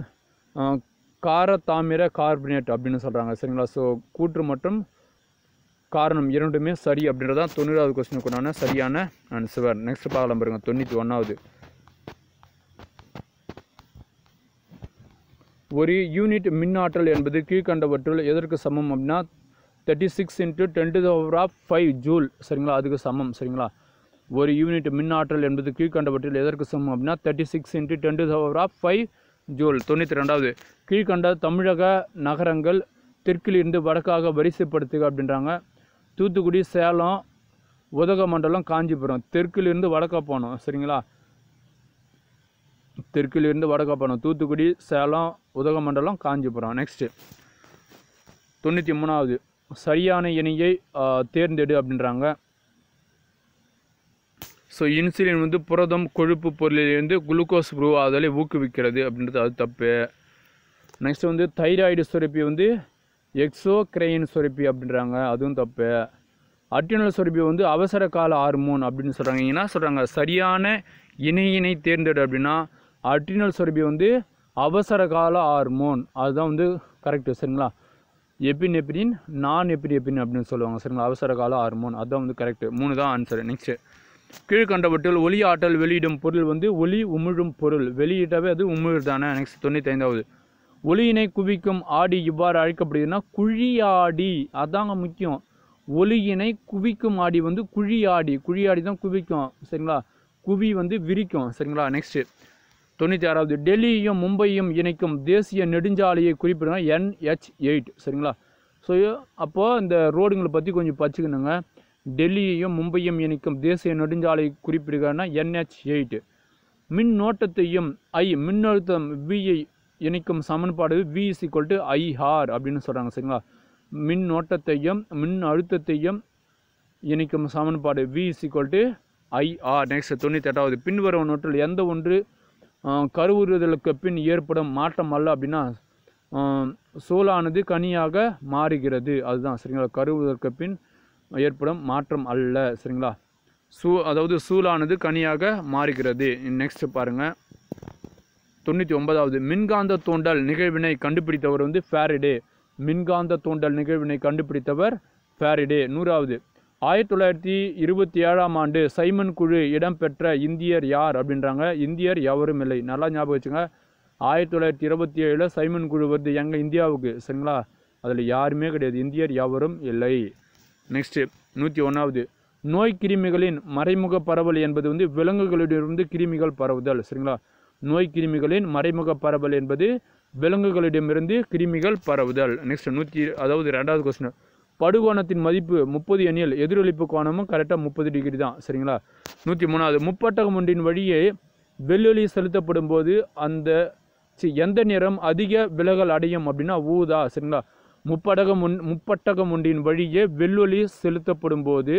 கார தாமிர கார்பனேட் அப்படின்னு சொல்கிறாங்க சரிங்களா ஸோ கூற்று மற்றும் காரணம் இரண்டுமே சரி அப்படின்றதான் தொண்ணூறாவது கொஸ்டினுக்குண்டான சரியான ஆன்சர் நெக்ஸ்ட் பார்க்கலாம் பாருங்கள் தொண்ணூற்றி ஒன்றாவது ஒரு யூனிட் மின் ஆற்றல் என்பது கீழ்கண்டவற்றில் எதற்கு சமம் அப்படின்னா thirty six into ten over of five joule சரிங்களா அதுக்கு சமம் சரிங்களா ஒரு யூனிட் மின் ஆற்றல் என்பது கீழ்கண்டவற்றில் எதற்கு சமம் அப்படின்னா thirty six into ten over of five joule தொண்ணூற்றி ரெண்டாவது கீழ்கண்ட தமிழக நகரங்கள் தெற்கில் இருந்து வடக்காக வரிசைப்படுத்துக அப்படின்றாங்க தூத்துக்குடி சேலம் உதகமண்டலம் காஞ்சிபுரம் தெற்கிலிருந்து வடக்க போனோம் சரிங்களா தெற்கிலிருந்து வடக்காப்பணம் தூத்துக்குடி சேலம் உதகமண்டலம் காஞ்சிபுரம் நெக்ஸ்ட்டு தொண்ணூற்றி மூணாவது சரியான இணையை தேர்ந்தெடு அப்படின்றாங்க ஸோ இன்சுலின் வந்து புரதம் கொழுப்பு பொருளிலிருந்து குளுக்கோஸ் உருவாதலை ஊக்குவிக்கிறது அப்படின்றது அது தப்பு நெக்ஸ்ட் வந்து தைராய்டு சுரப்பி வந்து எக்ஸோ கிரெயின் சுரப்பி அப்படின்றாங்க அதுவும் தப்பு அட்டினல் சுரப்பி வந்து அவசர கால ஹார்மோன் அப்படின்னு சொல்கிறாங்க ஏன்னா சொல்கிறாங்க சரியான இணையினை தேர்ந்தெடு அப்படின்னா அட்ரினல் சுரப்பி வந்து அவசர கால ஹார்மோன் அதுதான் வந்து கரெக்டு சரிங்களா எப்பின் எப்படின்னு நான் எப்படி எப்பின் அப்படின்னு சொல்லுவாங்க சரிங்களா அவசர கால ஹார்மோன் அதுதான் வந்து கரெக்டு மூணு தான் ஆன்சர் நெக்ஸ்ட்டு கீழ்கண்டவற்றில் ஒலி ஆற்றல் வெளியிடும் பொருள் வந்து ஒலி உமிழும் பொருள் வெளியிட்டாவே அது உமிழ் தானே நெக்ஸ்ட் தொண்ணூற்றி ஐந்தாவது ஒலியினை குவிக்கும் ஆடி இவ்வாறு அழைக்கப்படுகிறதுனா குழியாடி அதாங்க முக்கியம் ஒலியினை குவிக்கும் ஆடி வந்து குழியாடி குழியாடி தான் குவிக்கும் சரிங்களா குவி வந்து விரிக்கும் சரிங்களா நெக்ஸ்ட்டு தொண்ணூற்றி ஆறாவது டெல்லியும் மும்பையும் இணைக்கும் தேசிய நெடுஞ்சாலையை குறிப்பிடணும் என்ஹெச் எயிட் சரிங்களா ஸோ அப்போது இந்த ரோடுங்களை பற்றி கொஞ்சம் பச்சுக்கணுங்க டெல்லியையும் மும்பையும் இணைக்கும் தேசிய நெடுஞ்சாலை குறிப்பிடுகிறனா என்ஹெச் எயிட்டு மின் நோட்டத்தையும் ஐ மின்னழுத்தம் விஐ இணைக்கும் சமன்பாடு V is equal to IR அப்படின்னு சொல்கிறாங்க சரிங்களா மின் நோட்டத்தையும் மின் அழுத்தத்தையும் இணைக்கும் சமன்பாடு V is equal to IR next தொண்ணூற்றி எட்டாவது பின்வரும் நோட்டில் எந்த ஒன்று கருவுறுதலுக்கு பின் ஏற்படும் மாற்றம் அல்ல அப்படின்னா சோலானது கனியாக மாறுகிறது அதுதான் சரிங்களா கருவுறுதலுக்கு பின் ஏற்படும் மாற்றம் அல்ல சரிங்களா சூ அதாவது சூலானது கனியாக மாறுகிறது நெக்ஸ்ட் பாருங்கள் தொண்ணூற்றி ஒன்பதாவது மின்காந்த தூண்டல் நிகழ்வினை கண்டுபிடித்தவர் வந்து ஃபேரிடே மின்காந்த தூண்டல் நிகழ்வினை கண்டுபிடித்தவர் ஃபேரிடே நூறாவது ஆயிரத்தி தொள்ளாயிரத்தி இருபத்தி ஏழாம் ஆண்டு சைமன் குழு இடம்பெற்ற இந்தியர் யார் அப்படின்றாங்க இந்தியர் எவரும் இல்லை நல்லா ஞாபகம் வச்சுங்க ஆயிரத்தி தொள்ளாயிரத்தி இருபத்தி ஏழில் சைமன் குழு வருது எங்கள் இந்தியாவுக்கு சரிங்களா அதில் யாருமே கிடையாது இந்தியர் எவரும் இல்லை நெக்ஸ்ட்டு நூற்றி ஒன்றாவது நோய் கிருமிகளின் மறைமுக பரவல் என்பது வந்து விலங்குகளிடமிருந்து கிருமிகள் பரவுதல் சரிங்களா நோய் கிருமிகளின் மறைமுக பரவல் என்பது விலங்குகளிடமிருந்து கிருமிகள் பரவுதல் நெக்ஸ்ட் நூற்றி அதாவது ரெண்டாவது கொஸ்டின் படுகோணத்தின் மதிப்பு முப்பது எண்ணில் எதிரொலிப்பு கோணமும் கரெக்டாக முப்பது டிகிரி தான் சரிங்களா நூற்றி மூணாவது முப்பட்டகம் ஒன்றின் வழியே வெள்ளொலி செலுத்தப்படும் போது அந்த சி எந்த நிறம் அதிக விலகல் அடையும் அப்படின்னா ஊதா சரிங்களா முப்படகம் ஒன் முப்பட்டகம் ஒன்றின் வழியே வெள்ளொலி செலுத்தப்படும் போது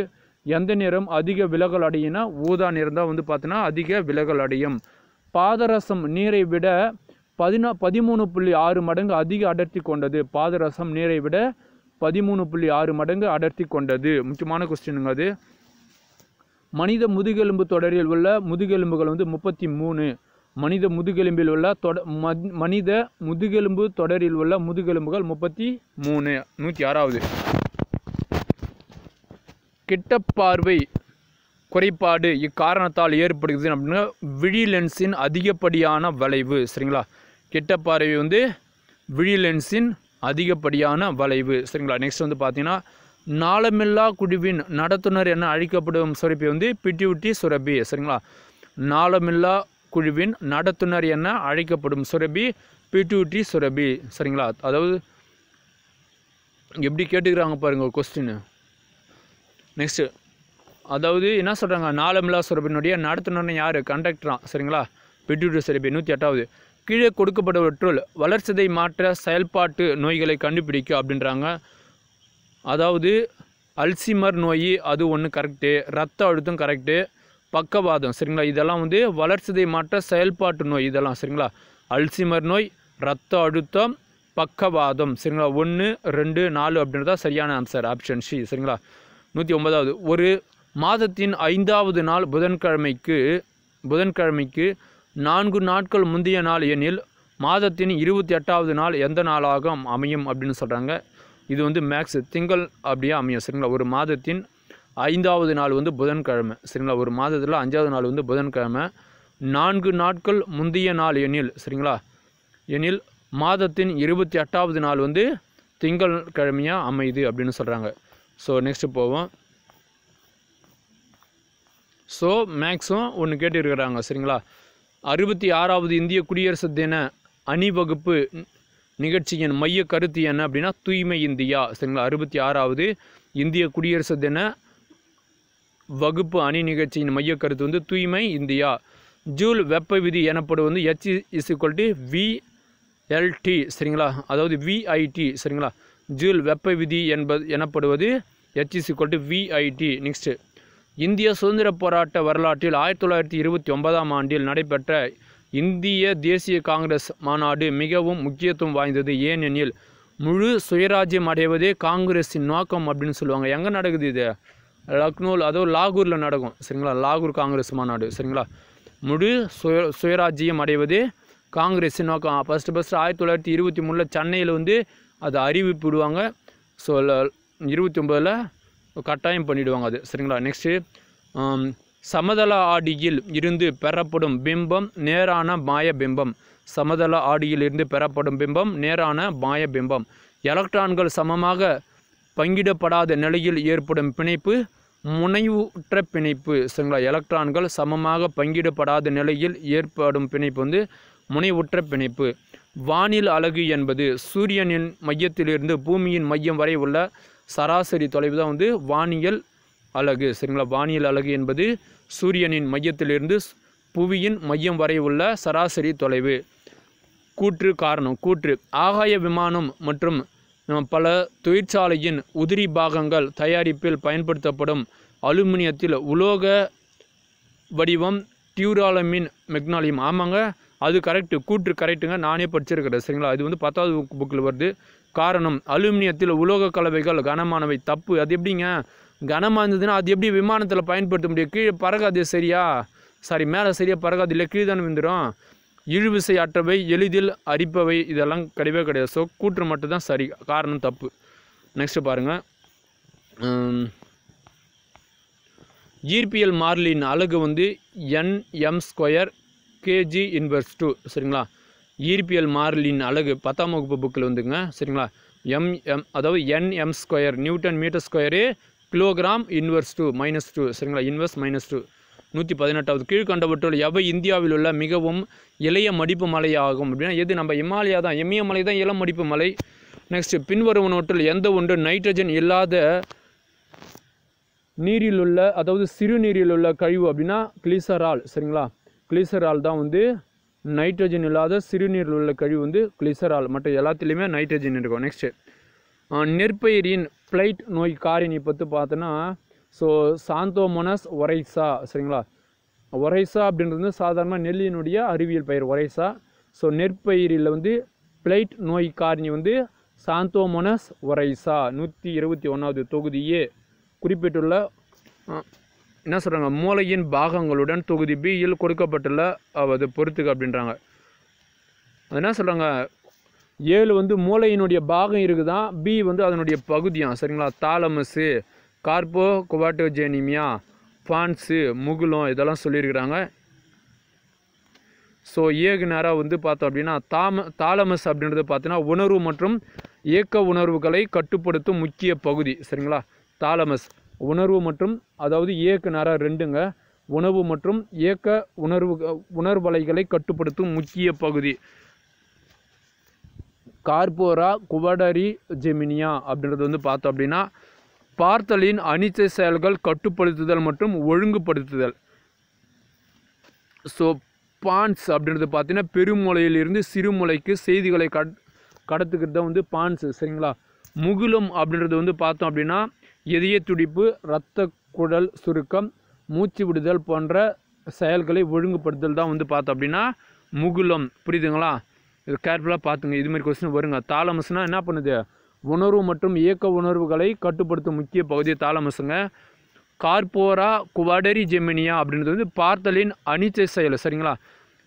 எந்த நிறம் அதிக விலகல் அடையினா ஊதா நிறம் தான் வந்து பார்த்தோன்னா அதிக விலகல் அடையும் பாதரசம் நீரை விட பதினா பதிமூணு புள்ளி ஆறு மடங்கு அதிக அடர்த்தி கொண்டது பாதரசம் நீரை விட பதிமூணு புள்ளி ஆறு மடங்கு அடர்த்தி கொண்டது முக்கியமான கொஸ்டினுங்க அது மனித முதுகெலும்பு தொடரில் உள்ள முதுகெலும்புகள் வந்து முப்பத்தி மூணு மனித முதுகெலும்பில் உள்ள தொட மனித முதுகெலும்பு தொடரில் உள்ள முதுகெலும்புகள் முப்பத்தி மூணு நூற்றி ஆறாவது கிட்ட பார்வை குறைபாடு இக்காரணத்தால் ஏற்படுகிறது அப்படின்னா விழிலென்ஸின் அதிகப்படியான வளைவு சரிங்களா கிட்ட பார்வை வந்து விழி லென்ஸின் அதிகப்படியான வளைவு சரிங்களா நெக்ஸ்ட் வந்து பார்த்தீங்கன்னா நாளமில்லா குழுவின் நடத்துனர் என அழிக்கப்படும் சுரப்பி வந்து பிட்டிவிட்டி சுரபி சரிங்களா நாளமில்லா குழுவின் நடத்துனர் என அழைக்கப்படும் சுரபி பிட்டுவிட்டி சுரபி சரிங்களா அதாவது எப்படி கேட்டுக்கிறாங்க பாருங்கள் ஒரு கொஸ்டின் நெக்ஸ்ட்டு அதாவது என்ன சொல்கிறாங்க நாலமில்லா சுரபினுடைய நடத்துனர்னு யார் கண்டக்டரான் சரிங்களா பிடியூட்டி சுரபி நூற்றி எட்டாவது கீழே கொடுக்கப்பட்டவற்றுள் வளர்ச்சிதை மாற்ற செயல்பாட்டு நோய்களை கண்டுபிடிக்கும் அப்படின்றாங்க அதாவது அல்சிமர் நோய் அது ஒன்று கரெக்டு ரத்த அழுத்தம் கரெக்டு பக்கவாதம் சரிங்களா இதெல்லாம் வந்து வளர்ச்சிதை மாற்ற செயல்பாட்டு நோய் இதெல்லாம் சரிங்களா அல்சிமர் நோய் ரத்த அழுத்தம் பக்கவாதம் சரிங்களா ஒன்று ரெண்டு நாலு அப்படின்றதா சரியான ஆன்சர் ஆப்ஷன் சி சரிங்களா நூற்றி ஒன்பதாவது ஒரு மாதத்தின் ஐந்தாவது நாள் புதன்கிழமைக்கு புதன்கிழமைக்கு நான்கு நாட்கள் முந்தைய நாள் எனில் மாதத்தின் இருபத்தி எட்டாவது நாள் எந்த நாளாக அமையும் அப்படின்னு சொல்கிறாங்க இது வந்து மேக்ஸ் திங்கள் அப்படியே அமையும் சரிங்களா ஒரு மாதத்தின் ஐந்தாவது நாள் வந்து புதன்கிழமை சரிங்களா ஒரு மாதத்தில் அஞ்சாவது நாள் வந்து புதன்கிழமை நான்கு நாட்கள் முந்தைய நாள் எனில் சரிங்களா எனில் மாதத்தின் இருபத்தி எட்டாவது நாள் வந்து திங்கள் கிழமையாக அமையுது அப்படின்னு சொல்கிறாங்க ஸோ நெக்ஸ்ட்டு போவோம் ஸோ மேக்ஸும் ஒன்று கேட்டிருக்கிறாங்க சரிங்களா அறுபத்தி ஆறாவது இந்திய குடியரசு தின அணிவகுப்பு நிகழ்ச்சியின் மைய கருத்து என்ன அப்படின்னா தூய்மை இந்தியா சரிங்களா அறுபத்தி ஆறாவது இந்திய குடியரசு தின வகுப்பு அணி நிகழ்ச்சியின் மைய கருத்து வந்து தூய்மை இந்தியா ஜூல் வெப்ப விதி எனப்படும் வந்து H is equal to VLT சரிங்களா அதாவது விஐடி சரிங்களா ஜூல் வெப்ப விதி என்பது எனப்படுவது H is equal to VIT next இந்திய சுதந்திர போராட்ட வரலாற்றில் ஆயிரத்தி தொள்ளாயிரத்தி இருபத்தி ஒன்பதாம் ஆண்டில் நடைபெற்ற இந்திய தேசிய காங்கிரஸ் மாநாடு மிகவும் முக்கியத்துவம் வாய்ந்தது ஏனெனில் முழு சுயராஜ்யம் அடைவதே காங்கிரஸின் நோக்கம் அப்படின்னு சொல்லுவாங்க எங்கே நடக்குது இது லக்னோவில் அதோ லாகூரில் நடக்கும் சரிங்களா லாகூர் காங்கிரஸ் மாநாடு சரிங்களா முழு சுய சுயராஜ்யம் அடைவதே காங்கிரஸின் நோக்கம் ஃபஸ்ட்டு ஃபஸ்ட்டு ஆயிரத்தி தொள்ளாயிரத்தி இருபத்தி மூணில் சென்னையில் வந்து அதை அறிவிப்பு விடுவாங்க ஸோ இருபத்தி ஒம்பதில் கட்டாயம் பண்ணிவிடுவாங்க அது சரிங்களா நெக்ஸ்ட்டு சமதள ஆடியில் இருந்து பெறப்படும் பிம்பம் நேரான மாய பிம்பம் சமதள ஆடியில் இருந்து பெறப்படும் பிம்பம் நேரான மாய பிம்பம் எலக்ட்ரான்கள் சமமாக பங்கிடப்படாத நிலையில் ஏற்படும் பிணைப்பு முனைவுற்ற பிணைப்பு சரிங்களா எலக்ட்ரான்கள் சமமாக பங்கிடப்படாத நிலையில் ஏற்படும் பிணைப்பு வந்து முனைவுற்ற பிணைப்பு வானில் அழகு என்பது சூரியனின் மையத்திலிருந்து பூமியின் மையம் வரை உள்ள சராசரி தொலைவு தான் வந்து வானியல் அலகு சரிங்களா வானியல் அலகு என்பது சூரியனின் மையத்திலிருந்து புவியின் மையம் வரை உள்ள சராசரி தொலைவு கூற்று காரணம் கூற்று ஆகாய விமானம் மற்றும் பல தொழிற்சாலையின் உதிரி பாகங்கள் தயாரிப்பில் பயன்படுத்தப்படும் அலுமினியத்தில் உலோக வடிவம் டியூராலமின் மெக்னாலியம் ஆமாங்க அது கரெக்டு கூற்று கரெக்டுங்க நானே படிச்சிருக்கிறேன் சரிங்களா இது வந்து பத்தாவது புக்கில் வருது காரணம் அலுமினியத்தில் உலோக கலவைகள் கனமானவை தப்பு அது எப்படிங்க கனமாக இருந்ததுன்னா அது எப்படி விமானத்தில் பயன்படுத்த முடியும் கீழே பறகாது சரியா சாரி மேலே சரியாக பறகாது இல்லை கீழே தானே விழுந்துடும் இழுவிசை அற்றவை எளிதில் அரிப்பவை இதெல்லாம் கிடையவே கிடையாது ஸோ கூற்று மட்டும்தான் சரி காரணம் தப்பு நெக்ஸ்ட்டு பாருங்கள் ஜிபிஎல் மார்லின் அழகு வந்து N M square KG inverse two சரிங்களா ஈர்ப்பியல் மாறிலின் அழகு பத்தாம் வகுப்பு புக்கில் வந்துங்க சரிங்களா எம் எம் அதாவது N M square newton metre square kilogram inverse two minus two சரிங்களா இன்வர்ஸ் மைனஸ் டூ நூற்றி பதினெட்டாவது கீழ்கண்டவற்றுள் எவை இந்தியாவில் உள்ள மிகவும் இளைய மடிப்பு மலை ஆகும் அப்படின்னா எது நம்ம இமாலயா தான் இமய மலை தான் இளம் மடிப்பு மலை நெக்ஸ்ட்டு நோட்டில் எந்த ஒன்று நைட்ரஜன் இல்லாத நீரில் உள்ள அதாவது சிறுநீரில் உள்ள கழிவு அப்படின்னா கிளிசரால் சரிங்களா கிளிசரால் தான் வந்து நைட்ரஜன் இல்லாத சிறுநீரில் உள்ள கழிவு வந்து கிளிசரால் மற்ற எல்லாத்துலேயுமே நைட்ரஜன் இருக்கும் நெக்ஸ்ட்டு நெற்பயிரின் ஃப்ளைட் நோய் காரினி பற்றி பார்த்தோன்னா ஸோ சாந்தோமோனஸ் ஒரைசா சரிங்களா ஒரைசா அப்படின்றது சாதாரண நெல்லினுடைய அறிவியல் பயிர் ஒரைசா ஸோ நெற்பயிரில் வந்து ஃப்ளைட் நோய் காரணி வந்து சாந்தோமோனஸ் ஒரைசா நூற்றி இருபத்தி ஒன்றாவது தொகுதியே குறிப்பிட்டுள்ள என்ன சொல்கிறாங்க மூளையின் பாகங்களுடன் தொகுதி பியில் கொடுக்கப்பட்டுள்ள அது பொறுத்துக்கு அப்படின்றாங்க அது என்ன சொல்கிறாங்க ஏழு வந்து மூளையினுடைய பாகம் இருக்குதான் பி வந்து அதனுடைய பகுதியும் சரிங்களா தாலமஸு கார்போ குவாட்டோஜெனிமியா ஃபான்ஸு முகுலம் இதெல்லாம் சொல்லியிருக்கிறாங்க ஸோ ஏகு நேராக வந்து பார்த்தோம் அப்படின்னா தாம தாலமஸ் அப்படின்றது பார்த்தீங்கன்னா உணர்வு மற்றும் இயக்க உணர்வுகளை கட்டுப்படுத்தும் முக்கிய பகுதி சரிங்களா தாலமஸ் உணர்வு மற்றும் அதாவது இயக்க நர ரெண்டுங்க உணவு மற்றும் இயக்க உணர்வு உணர்வலைகளை கட்டுப்படுத்தும் முக்கிய பகுதி கார்போரா குவடரி ஜெமினியா அப்படின்றது வந்து பார்த்தோம் அப்படின்னா பார்த்தலின் அனிச்சை செயல்கள் கட்டுப்படுத்துதல் மற்றும் ஒழுங்குபடுத்துதல் ஸோ பான்ஸ் அப்படின்றது பார்த்தீங்கன்னா பெருமுலையிலிருந்து சிறுமுலைக்கு செய்திகளை கட் கடத்துக்கிறது தான் வந்து பான்ஸ் சரிங்களா முகிலும் அப்படின்றது வந்து பார்த்தோம் அப்படின்னா இதய துடிப்பு இரத்த குடல் சுருக்கம் மூச்சு விடுதல் போன்ற செயல்களை ஒழுங்குபடுத்தல் தான் வந்து பார்த்தோம் அப்படின்னா முகுலம் புரியுதுங்களா இது கேர்ஃபுல்லாக பார்த்துங்க இது மாதிரி கொஸ்டின் வருங்க தாளமஸ்னால் என்ன பண்ணுது உணர்வு மற்றும் இயக்க உணர்வுகளை கட்டுப்படுத்தும் முக்கிய பகுதி தாளமஸுங்க கார்போரா குவாடரி ஜெமினியா அப்படின்றது வந்து பார்த்தலின் அனிச்சை செயல் சரிங்களா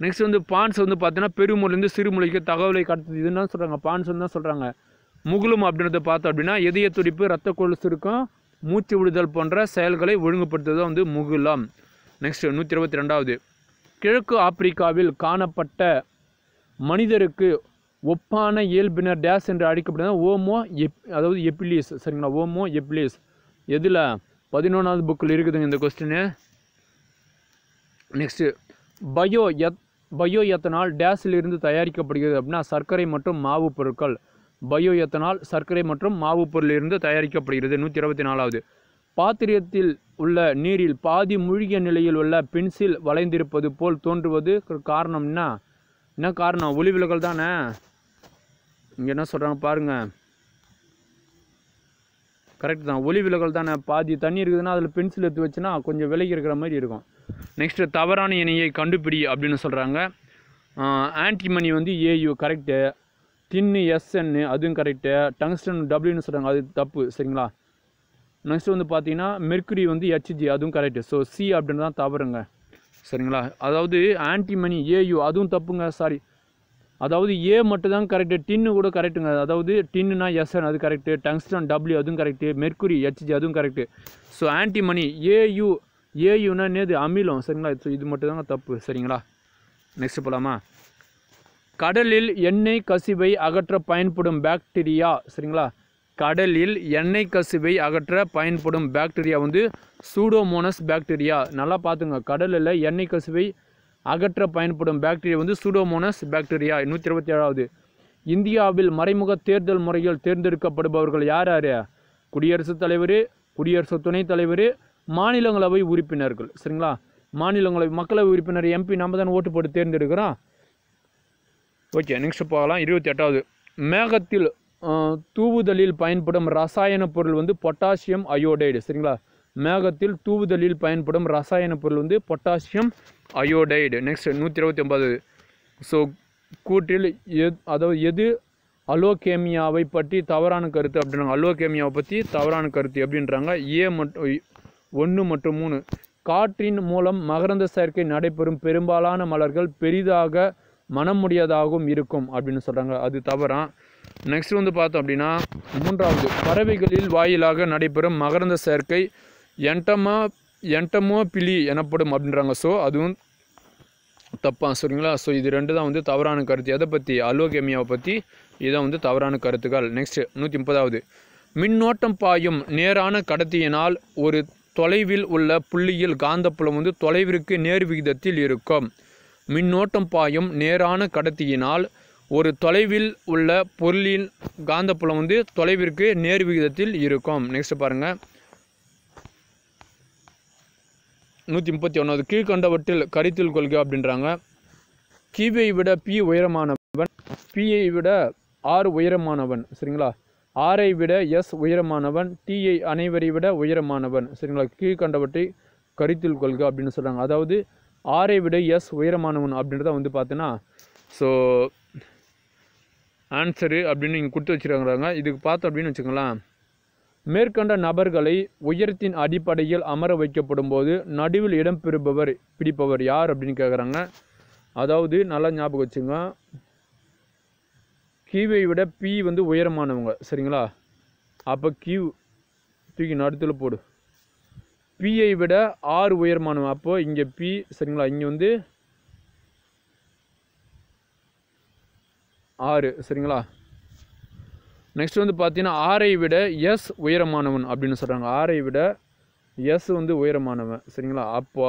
நெக்ஸ்ட் வந்து பான்ஸ் வந்து பார்த்தீங்கன்னா பெருமொழிலேருந்து சிறுமொழிக்கு தகவலை கடத்துது இதுன்னு சொல்கிறாங்க பான்ஸ் தான் சொல்கிறாங்க முகுலும் அப்படின்றத பார்த்தோம் அப்படின்னா இதய துடிப்பு ரத்த கொழு சுருக்கம் மூச்சு விடுதல் போன்ற செயல்களை ஒழுங்குபடுத்துவது வந்து முகுலம் நெக்ஸ்ட்டு நூற்றி இருபத்தி ரெண்டாவது கிழக்கு ஆப்பிரிக்காவில் காணப்பட்ட மனிதருக்கு ஒப்பான இயல்பினர் டேஸ் என்று அழைக்கப்படுது ஓமோ எப் அதாவது எப்பிலிஸ் சரிங்களா ஓமோ எப்பிலிஸ் எதில் பதினொன்றாவது புக்கில் இருக்குதுங்க இந்த question next bio eth bio ethanol டேஸிலிருந்து தயாரிக்கப்படுகிறது அப்படின்னா சர்க்கரை மற்றும் மாவு பொருட்கள் பயோ எத்தனால் சர்க்கரை மற்றும் மாவு பொருளிலிருந்து தயாரிக்கப்படுகிறது நூற்றி இருபத்தி நாலாவது பாத்திரத்தில் உள்ள நீரில் பாதி மூழ்கிய நிலையில் உள்ள பென்சில் வளைந்திருப்பது போல் தோன்றுவது காரணம் என்ன காரணம் ஒளி விலகல் தானே இங்கே என்ன சொல்கிறாங்க பாருங்கள் கரெக்ட் தான் ஒளி விலகல் தானே பாதி தண்ணி இருக்குதுன்னா அதில் பென்சில் எடுத்து வச்சுன்னா கொஞ்சம் விலகி இருக்கிற மாதிரி இருக்கும் நெக்ஸ்ட்டு தவறான இணையை கண்டுபிடி அப்படின்னு சொல்கிறாங்க ஆன்டிமணி வந்து ஏயு கரெக்டு டின்னு எஸ்என்னு அதுவும் கரெக்டு டங்ஸ்டன் டபிள்யூன்னு சொல்கிறாங்க அது தப்பு சரிங்களா நெக்ஸ்ட் வந்து பார்த்தீங்கன்னா மெர்க்குரி வந்து ஹெச்ஜி அதுவும் கரெக்டு ஸோ சி அப்படின்னு தான் தவறுங்க சரிங்களா அதாவது ஆன்டிமணி ஏயூ அதுவும் தப்புங்க சாரி அதாவது ஏ மட்டும் தான் கரெக்டு டின்னு கூட கரெக்டுங்க அதாவது டின்னுனா எஸ்என் அது கரெக்டு டங்ஸ்டன் டபிள்யூ அதுவும் கரெக்டு மெர்க்குரி ஹெச்ஜி அதுவும் கரெக்டு ஸோ ஆன்டிமணி ஏயூ ஏயூனா நேது அமிலம் சரிங்களா ஸோ இது மட்டும் தாங்க தப்பு சரிங்களா நெக்ஸ்ட் போகலாமா கடலில் எண்ணெய் கசிவை அகற்ற பயன்படும் பாக்டீரியா சரிங்களா கடலில் எண்ணெய் கசிவை அகற்ற பயன்படும் பாக்டீரியா வந்து சூடோமோனஸ் பாக்டீரியா நல்லா பார்த்துங்க கடலில் எண்ணெய் கசிவை அகற்ற பயன்படும் பாக்டீரியா வந்து சூடோமோனஸ் பாக்டீரியா நூற்றி இருபத்தி ஏழாவது இந்தியாவில் மறைமுக தேர்தல் முறையில் தேர்ந்தெடுக்கப்படுபவர்கள் யார் யார் குடியரசுத் தலைவர் குடியரசு துணைத் தலைவர் மாநிலங்களவை உறுப்பினர்கள் சரிங்களா மாநிலங்களவை மக்களவை உறுப்பினர் எம்பி நம்ம தான் ஓட்டு போட்டு தேர்ந்தெடுக்கிறோம் ஓகே நெக்ஸ்ட் போகலாம் இருபத்தி எட்டாவது மேகத்தில் தூவுதலில் பயன்படும் ரசாயன பொருள் வந்து பொட்டாசியம் அயோடைடு சரிங்களா மேகத்தில் தூவுதலில் பயன்படும் ரசாயன பொருள் வந்து பொட்டாசியம் அயோடைடு நெக்ஸ்ட் நூற்றி இருபத்தி ஒன்பது ஸோ கூட்டில் எது அதாவது எது அலோகேமியாவை பற்றி தவறான கருத்து அப்படின்றாங்க அலோகேமியாவை பற்றி தவறான கருத்து அப்படின்றாங்க ஏ மற்றும் ஒன்று மற்றும் மூணு காற்றின் மூலம் மகரந்த சேர்க்கை நடைபெறும் பெரும்பாலான மலர்கள் பெரிதாக மனம் முடியாதாகவும் இருக்கும் அப்படின்னு சொல்கிறாங்க அது தவறான் நெக்ஸ்ட் வந்து பார்த்தோம் அப்படின்னா மூன்றாவது பறவைகளில் வாயிலாக நடைபெறும் மகரந்த சேர்க்கை என்டமா என்டமோ பிலி எனப்படும் அப்படின்றாங்க ஸோ அதுவும் தப்பாக சரிங்களா ஸோ இது ரெண்டு தான் வந்து தவறான கருத்து எதை பற்றி அலோகேமியாவை பற்றி இதுதான் வந்து தவறான கருத்துக்கள் நெக்ஸ்ட் நூற்றி முப்பதாவது மின்னோட்டம் பாயும் நேரான கடத்தியினால் ஒரு தொலைவில் உள்ள புள்ளியில் காந்தப்புலம் வந்து தொலைவிற்கு நேர் விகிதத்தில் இருக்கும் மின்னோட்டம் பாயும் நேரான கடத்தியினால் ஒரு தொலைவில் உள்ள பொருளின் காந்தப்புலம் வந்து தொலைவிற்கு நேர் விகிதத்தில் இருக்கும் நெக்ஸ்ட் பாருங்கள் நூற்றி முப்பத்தி ஒன்றாவது கீழ்கண்டவற்றில் கருத்தில் கொள்க அப்படின்றாங்க கிவியை விட பி உயரமானவன் பியை விட ஆர் உயரமானவன் சரிங்களா ஆரை விட எஸ் உயரமானவன் டிஐ அனைவரை விட உயரமானவன் சரிங்களா கீழ்கண்டவற்றை கருத்தில் கொள்க அப்படின்னு சொல்கிறாங்க அதாவது ஆரை விட எஸ் உயரமானவன் அப்படின்றத வந்து பார்த்தீங்கன்னா ஸோ ஆன்சரு அப்படின்னு நீங்கள் கொடுத்து வச்சுருக்காங்க இதுக்கு பார்த்தோம் அப்படின்னு வச்சுக்கோங்களேன் மேற்கண்ட நபர்களை உயரத்தின் அடிப்படையில் அமர வைக்கப்படும் போது நடுவில் இடம்பெறுபவர் பிடிப்பவர் யார் அப்படின்னு கேட்குறாங்க அதாவது நல்லா ஞாபகம் வச்சுங்க கியூவை விட பி வந்து உயரமானவங்க சரிங்களா அப்போ கியூ தூக்கி நடுத்தில் போடு பிஐ விட ஆறு உயரமானவன் அப்போது இங்கே பி சரிங்களா இங்கே வந்து ஆறு சரிங்களா நெக்ஸ்ட் வந்து பார்த்தீங்கன்னா ஆரை விட எஸ் உயரமானவன் அப்படின்னு சொல்கிறாங்க ஆரை விட எஸ் வந்து உயரமானவன் சரிங்களா அப்போ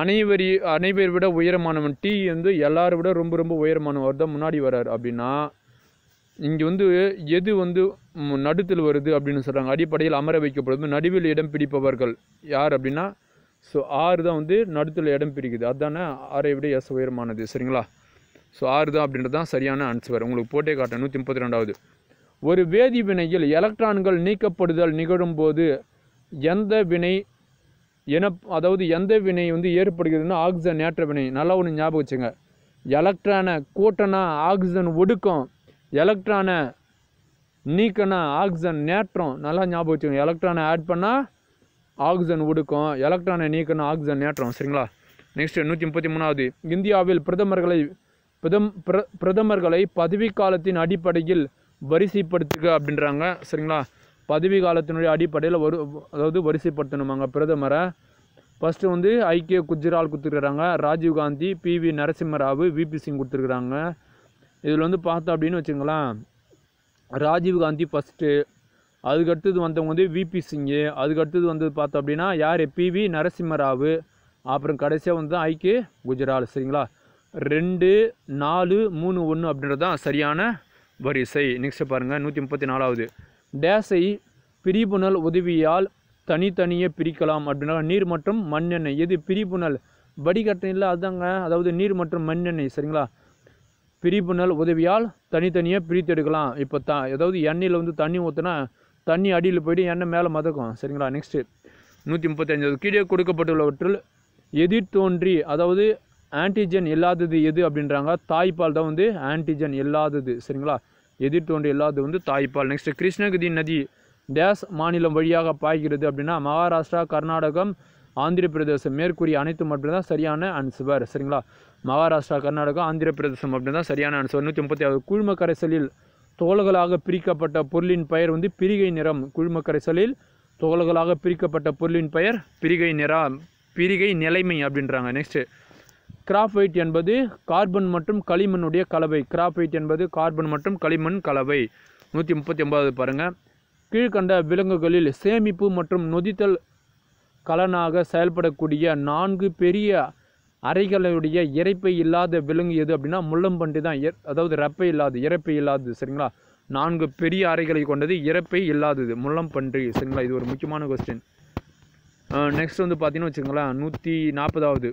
அனைவரி அனைவர் விட உயரமானவன் டி வந்து எல்லாரும் விட ரொம்ப ரொம்ப உயரமானவர் தான் முன்னாடி வர்றார் அப்படின்னா இங்கே வந்து எது வந்து நடுத்தில் வருது அப்படின்னு சொல்கிறாங்க அடிப்படையில் அமர வைக்கப்படுது நடுவில் இடம் பிடிப்பவர்கள் யார் அப்படின்னா ஸோ ஆறு தான் வந்து நடுத்தில் இடம் பிடிக்குது அதுதானே ஆறை விட எஸ் உயரமானது சரிங்களா ஸோ ஆறு தான் அப்படின்றது தான் சரியான ஆன்சர் உங்களுக்கு போட்டே காட்டேன் நூற்றி முப்பத்தி ரெண்டாவது ஒரு வேதி வினையில் எலக்ட்ரான்கள் நீக்கப்படுதல் நிகழும்போது எந்த வினை என அதாவது எந்த வினை வந்து ஏற்படுகிறதுனா ஆக்சிஜன் ஏற்ற வினை நல்லா ஒன்று ஞாபகம் வச்சுங்க எலக்ட்ரானை கூட்டனா ஆக்சிஜன் ஒடுக்கம் எலக்ட்ரானை நீக்கணும் ஆக்சிஜன் நேற்றம் நல்லா ஞாபகம் வச்சுக்கணும் எலக்ட்ரானை ஆட் பண்ணால் ஆக்சிஜன் உடுக்கும் எலக்ட்ரானை நீக்கணும் ஆக்சிஜன் நேற்றம் சரிங்களா நெக்ஸ்ட் நூற்றி முப்பத்தி மூணாவது இந்தியாவில் பிரதமர்களை பிரதம் பிர பிரதமர்களை பதவி காலத்தின் அடிப்படையில் வரிசைப்படுத்துக அப்படின்றாங்க சரிங்களா பதவி காலத்தினுடைய அடிப்படையில் ஒரு அதாவது வரிசைப்படுத்தணுமாங்க பிரதமரை ஃபஸ்ட்டு வந்து ஐக்கிய குஜ்ரால் கொடுத்துருக்குறாங்க Rajiv Gandhi P V Narasimha Rao VP Singh கொடுத்துருக்குறாங்க இதில் வந்து பார்த்தோம் அப்படின்னு வச்சுங்களேன் ராஜீவ்காந்தி ஃபஸ்ட்டு அதுக்கடுத்தது வந்தவங்க வந்து விபி சிங்கு அதுக்கடுத்தது வந்தது பார்த்தோம் அப்படின்னா யார் பிவி நரசிம்மராவ் அப்புறம் கடைசியாக வந்து தான் ஐக்கு குஜரால் சரிங்களா ரெண்டு நாலு மூணு ஒன்று அப்படின்றது தான் சரியான வரிசை நெக்ஸ்ட்டு பாருங்கள் நூற்றி முப்பத்தி நாலாவது டேஸை பிரிபுணல் உதவியால் தனித்தனியே பிரிக்கலாம் அப்படின்னா நீர் மற்றும் மண்ணெண்ணெய் எது பிரிபுணல் வடிகட்டை அதுதாங்க அதாங்க அதாவது நீர் மற்றும் மண்ணெண்ணெய் சரிங்களா பிரிப்புணல் உதவியால் தனித்தனியாக பிரித்தெடுக்கலாம் இப்போ த ஏதாவது எண்ணெயில் வந்து தண்ணி ஊற்றுனா தண்ணி அடியில் போய்ட்டு எண்ணெய் மேலே மதக்கும் சரிங்களா நெக்ஸ்ட்டு நூற்றி முப்பத்தஞ்சாவது கீழே கொடுக்கப்பட்டுள்ளவற்றில் எதிர் தோன்றி அதாவது ஆன்டிஜன் இல்லாதது எது அப்படின்றாங்க தாய்ப்பால் தான் வந்து ஆன்டிஜன் இல்லாதது சரிங்களா எதிர் தோன்றி இல்லாதது வந்து தாய்ப்பால் நெக்ஸ்ட்டு கிருஷ்ணகிரி நதி டேஸ் மாநிலம் வழியாக பாய்கிறது அப்படின்னா மகாராஷ்டிரா கர்நாடகம் ஆந்திர பிரதேசம் மேற்கூறிய அனைத்து மட்டும்தான் சரியான அன்சுவர் சரிங்களா மகாராஷ்டிரா கர்நாடகா ஆந்திர பிரதேசம் அப்படின்னு தான் சரியான ஆன்சர் நூற்றி முப்பத்தி ஆறு குழும கரைசலில் தோள்களாக பிரிக்கப்பட்ட பொருளின் பெயர் வந்து பிரிகை நிறம் குழும கரைசலில் தோள்களாக பிரிக்கப்பட்ட பொருளின் பெயர் பிரிகை நிறம் பிரிகை நிலைமை அப்படின்றாங்க நெக்ஸ்ட்டு கிராப் என்பது கார்பன் மற்றும் களிமண்ணுடைய கலவை கிராப் என்பது கார்பன் மற்றும் களிமண் கலவை நூற்றி முப்பத்தி ஒன்பது பாருங்கள் கீழ்கண்ட விலங்குகளில் சேமிப்பு மற்றும் நொதித்தல் கலனாக செயல்படக்கூடிய நான்கு பெரிய அறைகளுடைய இறைப்பை இல்லாத விலங்கு எது அப்படின்னா முள்ளம்பன்றி தான் அதாவது ரப்பை இல்லாது இறப்பை இல்லாதது சரிங்களா நான்கு பெரிய அறைகளை கொண்டது இறப்பை இல்லாதது முள்ளம்பன்றி சரிங்களா இது ஒரு முக்கியமான கொஸ்டின் நெக்ஸ்ட் வந்து பார்த்தீங்கன்னா வச்சுக்கோங்களேன் நூற்றி நாற்பதாவது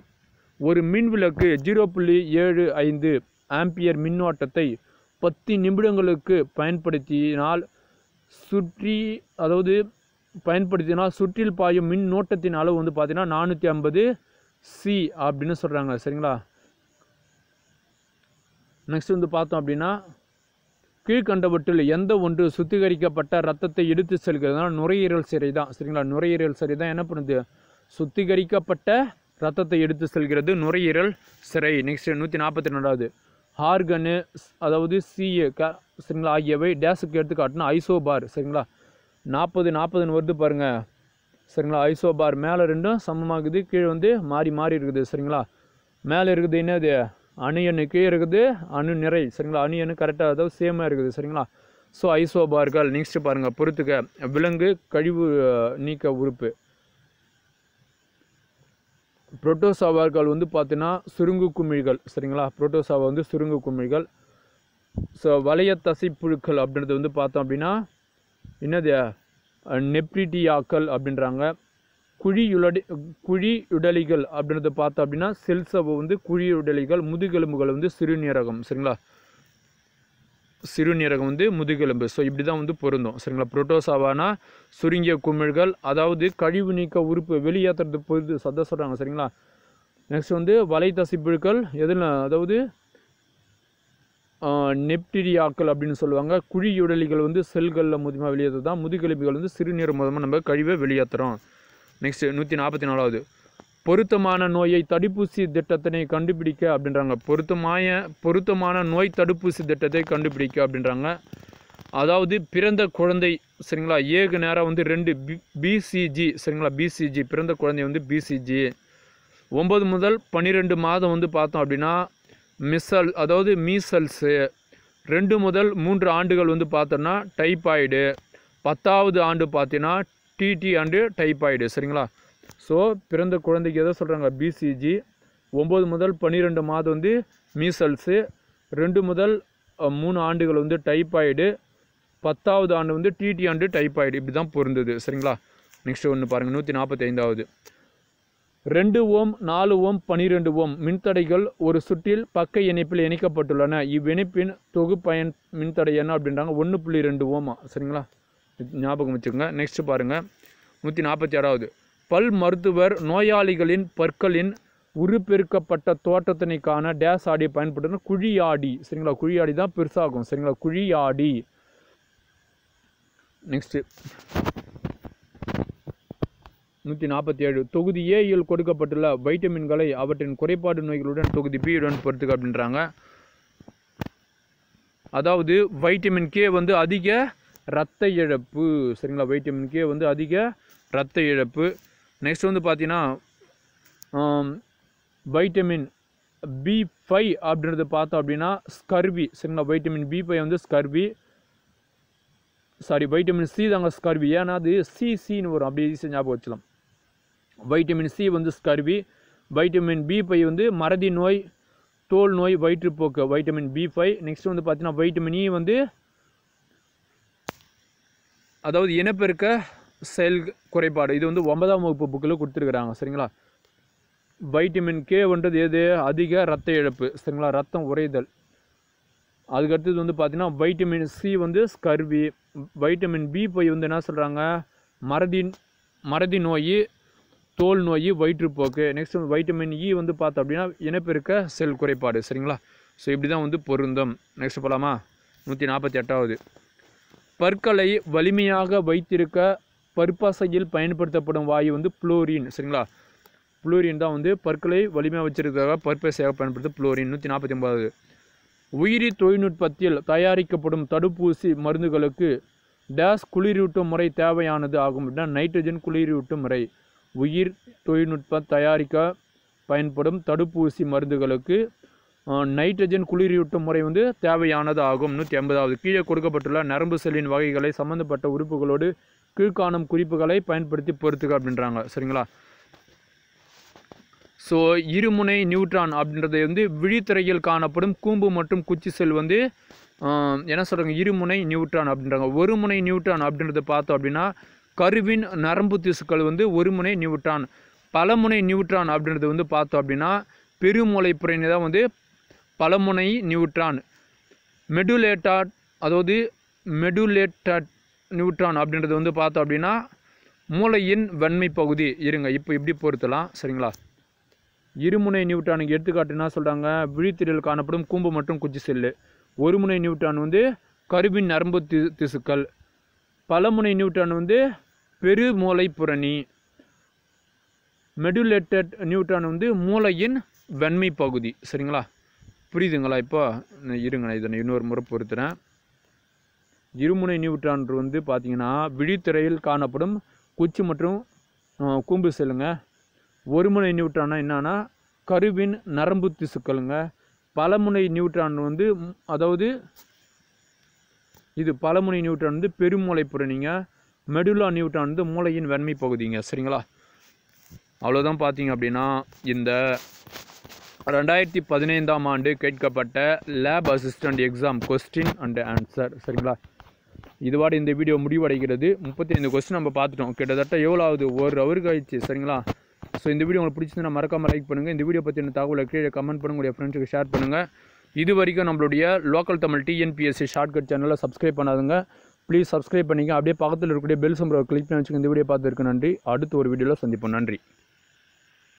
ஒரு மின் விளக்கு ஜீரோ புள்ளி ஏழு ஐந்து ஆம்பியர் மின்னோட்டத்தை பத்து நிமிடங்களுக்கு பயன்படுத்தினால் சுற்றி அதாவது பயன்படுத்தினால் சுற்றில் பாயும் மின் நோட்டத்தின் அளவு வந்து பார்த்திங்கன்னா நானூற்றி ஐம்பது சி அப்படின்னு சொல்கிறாங்க சரிங்களா நெக்ஸ்ட் வந்து பார்த்தோம் அப்படின்னா கீழ்கண்டவற்றில் எந்த ஒன்று சுத்திகரிக்கப்பட்ட ரத்தத்தை எடுத்து செல்கிறதுனா நுரையீரல் சிறை தான் சரிங்களா நுரையீரல் சிறை தான் என்ன பண்ணுது சுத்திகரிக்கப்பட்ட ரத்தத்தை எடுத்து செல்கிறது நுரையீரல் சிறை நெக்ஸ்ட் நூற்றி நாற்பத்தி ரெண்டாவது ஹார்கனு அதாவது சிஏ க சரிங்களா ஆகியவை டேஸுக்கு எடுத்துக்காட்டினா ஐசோபார் சரிங்களா நாற்பது நாற்பதுன்னு வருது பாருங்கள் சரிங்களா பார் மேலே ரெண்டும் சமமாகுது கீழே வந்து மாறி மாறி இருக்குது சரிங்களா மேலே இருக்குது என்னது அணு எண்ணு கீழே இருக்குது அணு நிறை சரிங்களா அணு எண்ணு கரெக்டாக அதாவது சேமாக இருக்குது சரிங்களா ஸோ ஐசோபார்கள் நெக்ஸ்ட் பாருங்கள் பொறுத்துக்க விலங்கு கழிவு நீக்க உறுப்பு புரோட்டோசாவார்கள் வந்து பார்த்தீங்கன்னா சுருங்கு குமிழ்கள் சரிங்களா புரோட்டோசாவை வந்து சுருங்கு குமிழ்கள் ஸோ வளைய தசைப்புழுக்கள் அப்படின்றது வந்து பார்த்தோம் அப்படின்னா என்னது நெப்ரிட்டியாக்கள் அப்படின்றாங்க குழி குழியுடலிகள் அப்படின்றத பார்த்தோம் அப்படின்னா செல்ஸை வந்து குழியுடலிகள் முதுகெலும்புகள் வந்து சிறுநீரகம் சரிங்களா சிறுநீரகம் வந்து முதுகெலும்பு ஸோ இப்படி தான் வந்து பொருந்தும் சரிங்களா புரோட்டோசாவானா சுருங்கிய குமிழ்கள் அதாவது கழிவு நீக்க உறுப்பு வெளியேற்றுறது பொருது சத்த சொல்கிறாங்க சரிங்களா நெக்ஸ்ட் வந்து வலைத்தசிப்புகள் எதில் அதாவது நெப்டீரியாக்கள் அப்படின்னு சொல்லுவாங்க குழியுடலிகள் வந்து செல்களில் மூலியமாக வெளியேற்றது தான் முதுகெலும்புகள் வந்து சிறுநீர் மூலமாக நம்ம கழிவை வெளியேற்றுறோம் நெக்ஸ்ட் நூற்றி நாற்பத்தி நாலாவது பொருத்தமான நோயை தடுப்பூசி திட்டத்தினை கண்டுபிடிக்க அப்படின்றாங்க பொருத்தமாய பொருத்தமான நோய் தடுப்பூசி திட்டத்தை கண்டுபிடிக்க அப்படின்றாங்க அதாவது பிறந்த குழந்தை சரிங்களா ஏகு நேரம் வந்து ரெண்டு பி பிசிஜி சரிங்களா பிசிஜி பிறந்த குழந்தை வந்து பிசிஜி ஒம்பது முதல் பன்னிரெண்டு மாதம் வந்து பார்த்தோம் அப்படின்னா மிசல் அதாவது மீசல்ஸு ரெண்டு முதல் மூன்று ஆண்டுகள் வந்து பார்த்தோன்னா டைப்பாய்டு பத்தாவது ஆண்டு பார்த்தீங்கன்னா டிடி ஆண்டு டைப்பாய்டு சரிங்களா ஸோ பிறந்த குழந்தைக்கு எதை சொல்கிறாங்க பிசிஜி ஒம்பது முதல் பன்னிரெண்டு மாதம் வந்து மீசல்ஸு ரெண்டு முதல் மூணு ஆண்டுகள் வந்து டைப்பாய்டு பத்தாவது ஆண்டு வந்து டிடி ஆண்டு டைப்பாய்டு இப்படி தான் பொருந்தது சரிங்களா நெக்ஸ்ட்டு ஒன்று பாருங்கள் நூற்றி நாற்பத்தி ஐந்தாவது ரெண்டு ஓம் நாலு ஓம் பனிரெண்டு ஓம் மின்தடைகள் ஒரு சுற்றில் பக்க இணைப்பில் இணைக்கப்பட்டுள்ளன இவ்விணைப்பின் தொகுப்பயன் மின்தடை என்ன அப்படின்றாங்க ஒன்று புள்ளி ரெண்டு ஓமா சரிங்களா ஞாபகம் வச்சுக்கோங்க நெக்ஸ்ட்டு பாருங்கள் நூற்றி நாற்பத்தி ஆறாவது பல் மருத்துவர் நோயாளிகளின் பற்களின் உருப்பெருக்கப்பட்ட தோட்டத்தினை காண டேஸ் ஆடி பயன்படுத்தணும் குழியாடி சரிங்களா குழியாடி தான் பெருசாகும் சரிங்களா குழியாடி நெக்ஸ்ட்டு நூற்றி நாற்பத்தி ஏழு தொகுதி ஏயில் கொடுக்கப்பட்டுள்ள வைட்டமின்களை அவற்றின் குறைபாடு நோய்களுடன் தொகுதி பியுடன் பொறுத்துக்க அப்படின்றாங்க அதாவது வைட்டமின் கே வந்து அதிக இரத்த இழப்பு சரிங்களா வைட்டமின் கே வந்து அதிக இரத்த இழப்பு நெக்ஸ்ட் வந்து பார்த்தீங்கன்னா வைட்டமின் பி ஃபை அப்படின்றது பார்த்தோம் அப்படின்னா ஸ்கர்வி சரிங்களா வைட்டமின் பி ஃபை வந்து ஸ்கர்வி சாரி வைட்டமின் சி தாங்க ஸ்கர்வி ஏன்னா அது சிசின்னு வரும் அப்படி ஈஸியாக ஞாபகம் வச்சுக்கலாம் வைட்டமின் சி வந்து ஸ்கர்வி வைட்டமின் பி ஃபைவ் வந்து மறதி நோய் தோல் நோய் வயிற்றுப்போக்கு வைட்டமின் பி ஃபைவ் நெக்ஸ்ட் வந்து பார்த்தீங்கன்னா வைட்டமின் இ e வந்து அதாவது இனப்பெருக்க செயல் குறைபாடு இது வந்து ஒன்பதாம் வகுப்பு புக்கில் கொடுத்துருக்குறாங்க சரிங்களா வைட்டமின் கேன்றது எது அதிக ரத்த இழப்பு சரிங்களா ரத்தம் உறைதல் அதுக்கடுத்தது வந்து பார்த்திங்கன்னா வைட்டமின் சி வந்து ஸ்கர்வி வைட்டமின் பி போய் வந்து என்ன சொல்கிறாங்க மறதி மறதி நோய் தோல் நோய் வயிற்றுப்போக்கு நெக்ஸ்ட் வந்து வைட்டமின் இ e வந்து பார்த்தோம் அப்படின்னா இனப்பெருக்க செல் குறைபாடு சரிங்களா ஸோ இப்படி தான் வந்து பொருந்தும் நெக்ஸ்ட் போகலாமா நூற்றி நாற்பத்தி எட்டாவது பற்களை வலிமையாக வைத்திருக்க பற்பசையில் பயன்படுத்தப்படும் வாயு வந்து புளோரின் சரிங்களா புளோரின் தான் வந்து பற்களை வலிமையாக வச்சிருக்கிறதாக பற்பசையாக பயன்படுத்த புளோரின் நூற்றி நாற்பத்தி ஒன்பதாவது உயிரி தொழில்நுட்பத்தில் தயாரிக்கப்படும் தடுப்பூசி மருந்துகளுக்கு டேஸ் குளிரூட்டும் முறை தேவையானது ஆகும் அப்படின்னா நைட்ரஜன் குளிரூட்டும் முறை உயிர் தொழில்நுட்ப தயாரிக்க பயன்படும் தடுப்பூசி மருந்துகளுக்கு நைட்ரஜன் குளிரியூட்டும் முறை வந்து தேவையானது ஆகும் நூற்றி ஐம்பதாவது கீழே கொடுக்கப்பட்டுள்ள நரம்பு செல்லின் வகைகளை சம்மந்தப்பட்ட உறுப்புகளோடு கீழ்காணும் குறிப்புகளை பயன்படுத்தி பொறுத்துக்க அப்படின்றாங்க சரிங்களா ஸோ இருமுனை நியூட்ரான் அப்படின்றது வந்து விழித்திரையில் காணப்படும் கூம்பு மற்றும் குச்சி செல் வந்து என்ன சொல்கிறாங்க இருமுனை நியூட்ரான் அப்படின்றாங்க ஒரு முனை நியூட்ரான் அப்படின்றத பார்த்தோம் அப்படின்னா கருவின் நரம்பு திசுக்கள் வந்து ஒரு முனை நியூட்ரான் பலமுனை நியூட்ரான் அப்படின்றது வந்து பார்த்தோம் அப்படின்னா பெருமூளை புறையினை தான் வந்து பலமுனை நியூட்ரான் மெடுலேட்டாட் அதாவது மெடுலேட்டாட் நியூட்ரான் அப்படின்றது வந்து பார்த்தோம் அப்படின்னா மூளையின் வன்மை பகுதி இருங்க இப்போ இப்படி பொறுத்தலாம் சரிங்களா இருமுனை நியூட்ரானுக்கு என்ன சொல்கிறாங்க விழித்திரல் காணப்படும் கூம்பு மற்றும் குச்சி செல்லு ஒருமுனை நியூட்ரான் வந்து கருவின் நரம்பு திசுக்கள் பலமுனை நியூட்டன் வந்து பெருமூளை புறணி மெடுலேட்டட் நியூட்டன் வந்து மூளையின் வெண்மை பகுதி சரிங்களா புரியுதுங்களா இப்போ இருங்கண்ணா இதை இன்னொரு முறை பொறுத்துறேன் இருமுனை நியூட்ரான் வந்து பார்த்திங்கன்னா விழித்திரையில் காணப்படும் குச்சி மற்றும் கூம்பு செல்லுங்க ஒருமுனை நியூட்ரானா என்னென்னா கருவின் நரம்பு திசுக்களுங்க பலமுனை நியூட்ரான் வந்து அதாவது இது பழமுனை நியூட்டன் வந்து பெருமூளை புறணிங்க மெடுலா நியூட்டான் வந்து மூளையின் வெண்மை பகுதிங்க சரிங்களா அவ்வளோதான் பார்த்தீங்க அப்படின்னா இந்த ரெண்டாயிரத்தி பதினைந்தாம் ஆண்டு கேட்கப்பட்ட lab assistant exam question and answer சரிங்களா இதுவாடு இந்த வீடியோ முடிவடைகிறது முப்பத்தி ஐந்து கொஸ்டின் நம்ம பார்த்துட்டோம் கிட்டத்தட்ட எவ்வளோ ஆகுது ஒரு ஹவருக்கு ஆயிடுச்சு சரிங்களா ஸோ இந்த வீடியோ உங்களுக்கு பிடிச்சிருந்தா மறக்காமல் லைக் பண்ணுங்கள் இந்த வீடியோ பற்றின தகவலை கீழே கமெண்ட் பண்ணுங்கள் உங்களுடைய ஃப்ரெண்ட்ஸுக்கு ஷேர் பண்ணுங்கள் இது வரைக்கும் நம்மளுடைய லோக்கல் தமிழ் டிஎன்பிஎஸ்சி ஷார்ட்கட் சேனலில் சப்ஸ்கிரைப் பண்ணாதுங்க ப்ளீஸ் சப்ஸ்கிரைப் பண்ணிங்க அப்படியே பக்கத்தில் இருக்கக்கூடிய பெல் சம்பளம் கிளிக் பண்ணி வச்சுக்கோங்க இந்த வீடியோ பார்த்துருக்கு நன்றி அடுத்து ஒரு வீடியோவில் சந்திப்போம் நன்றி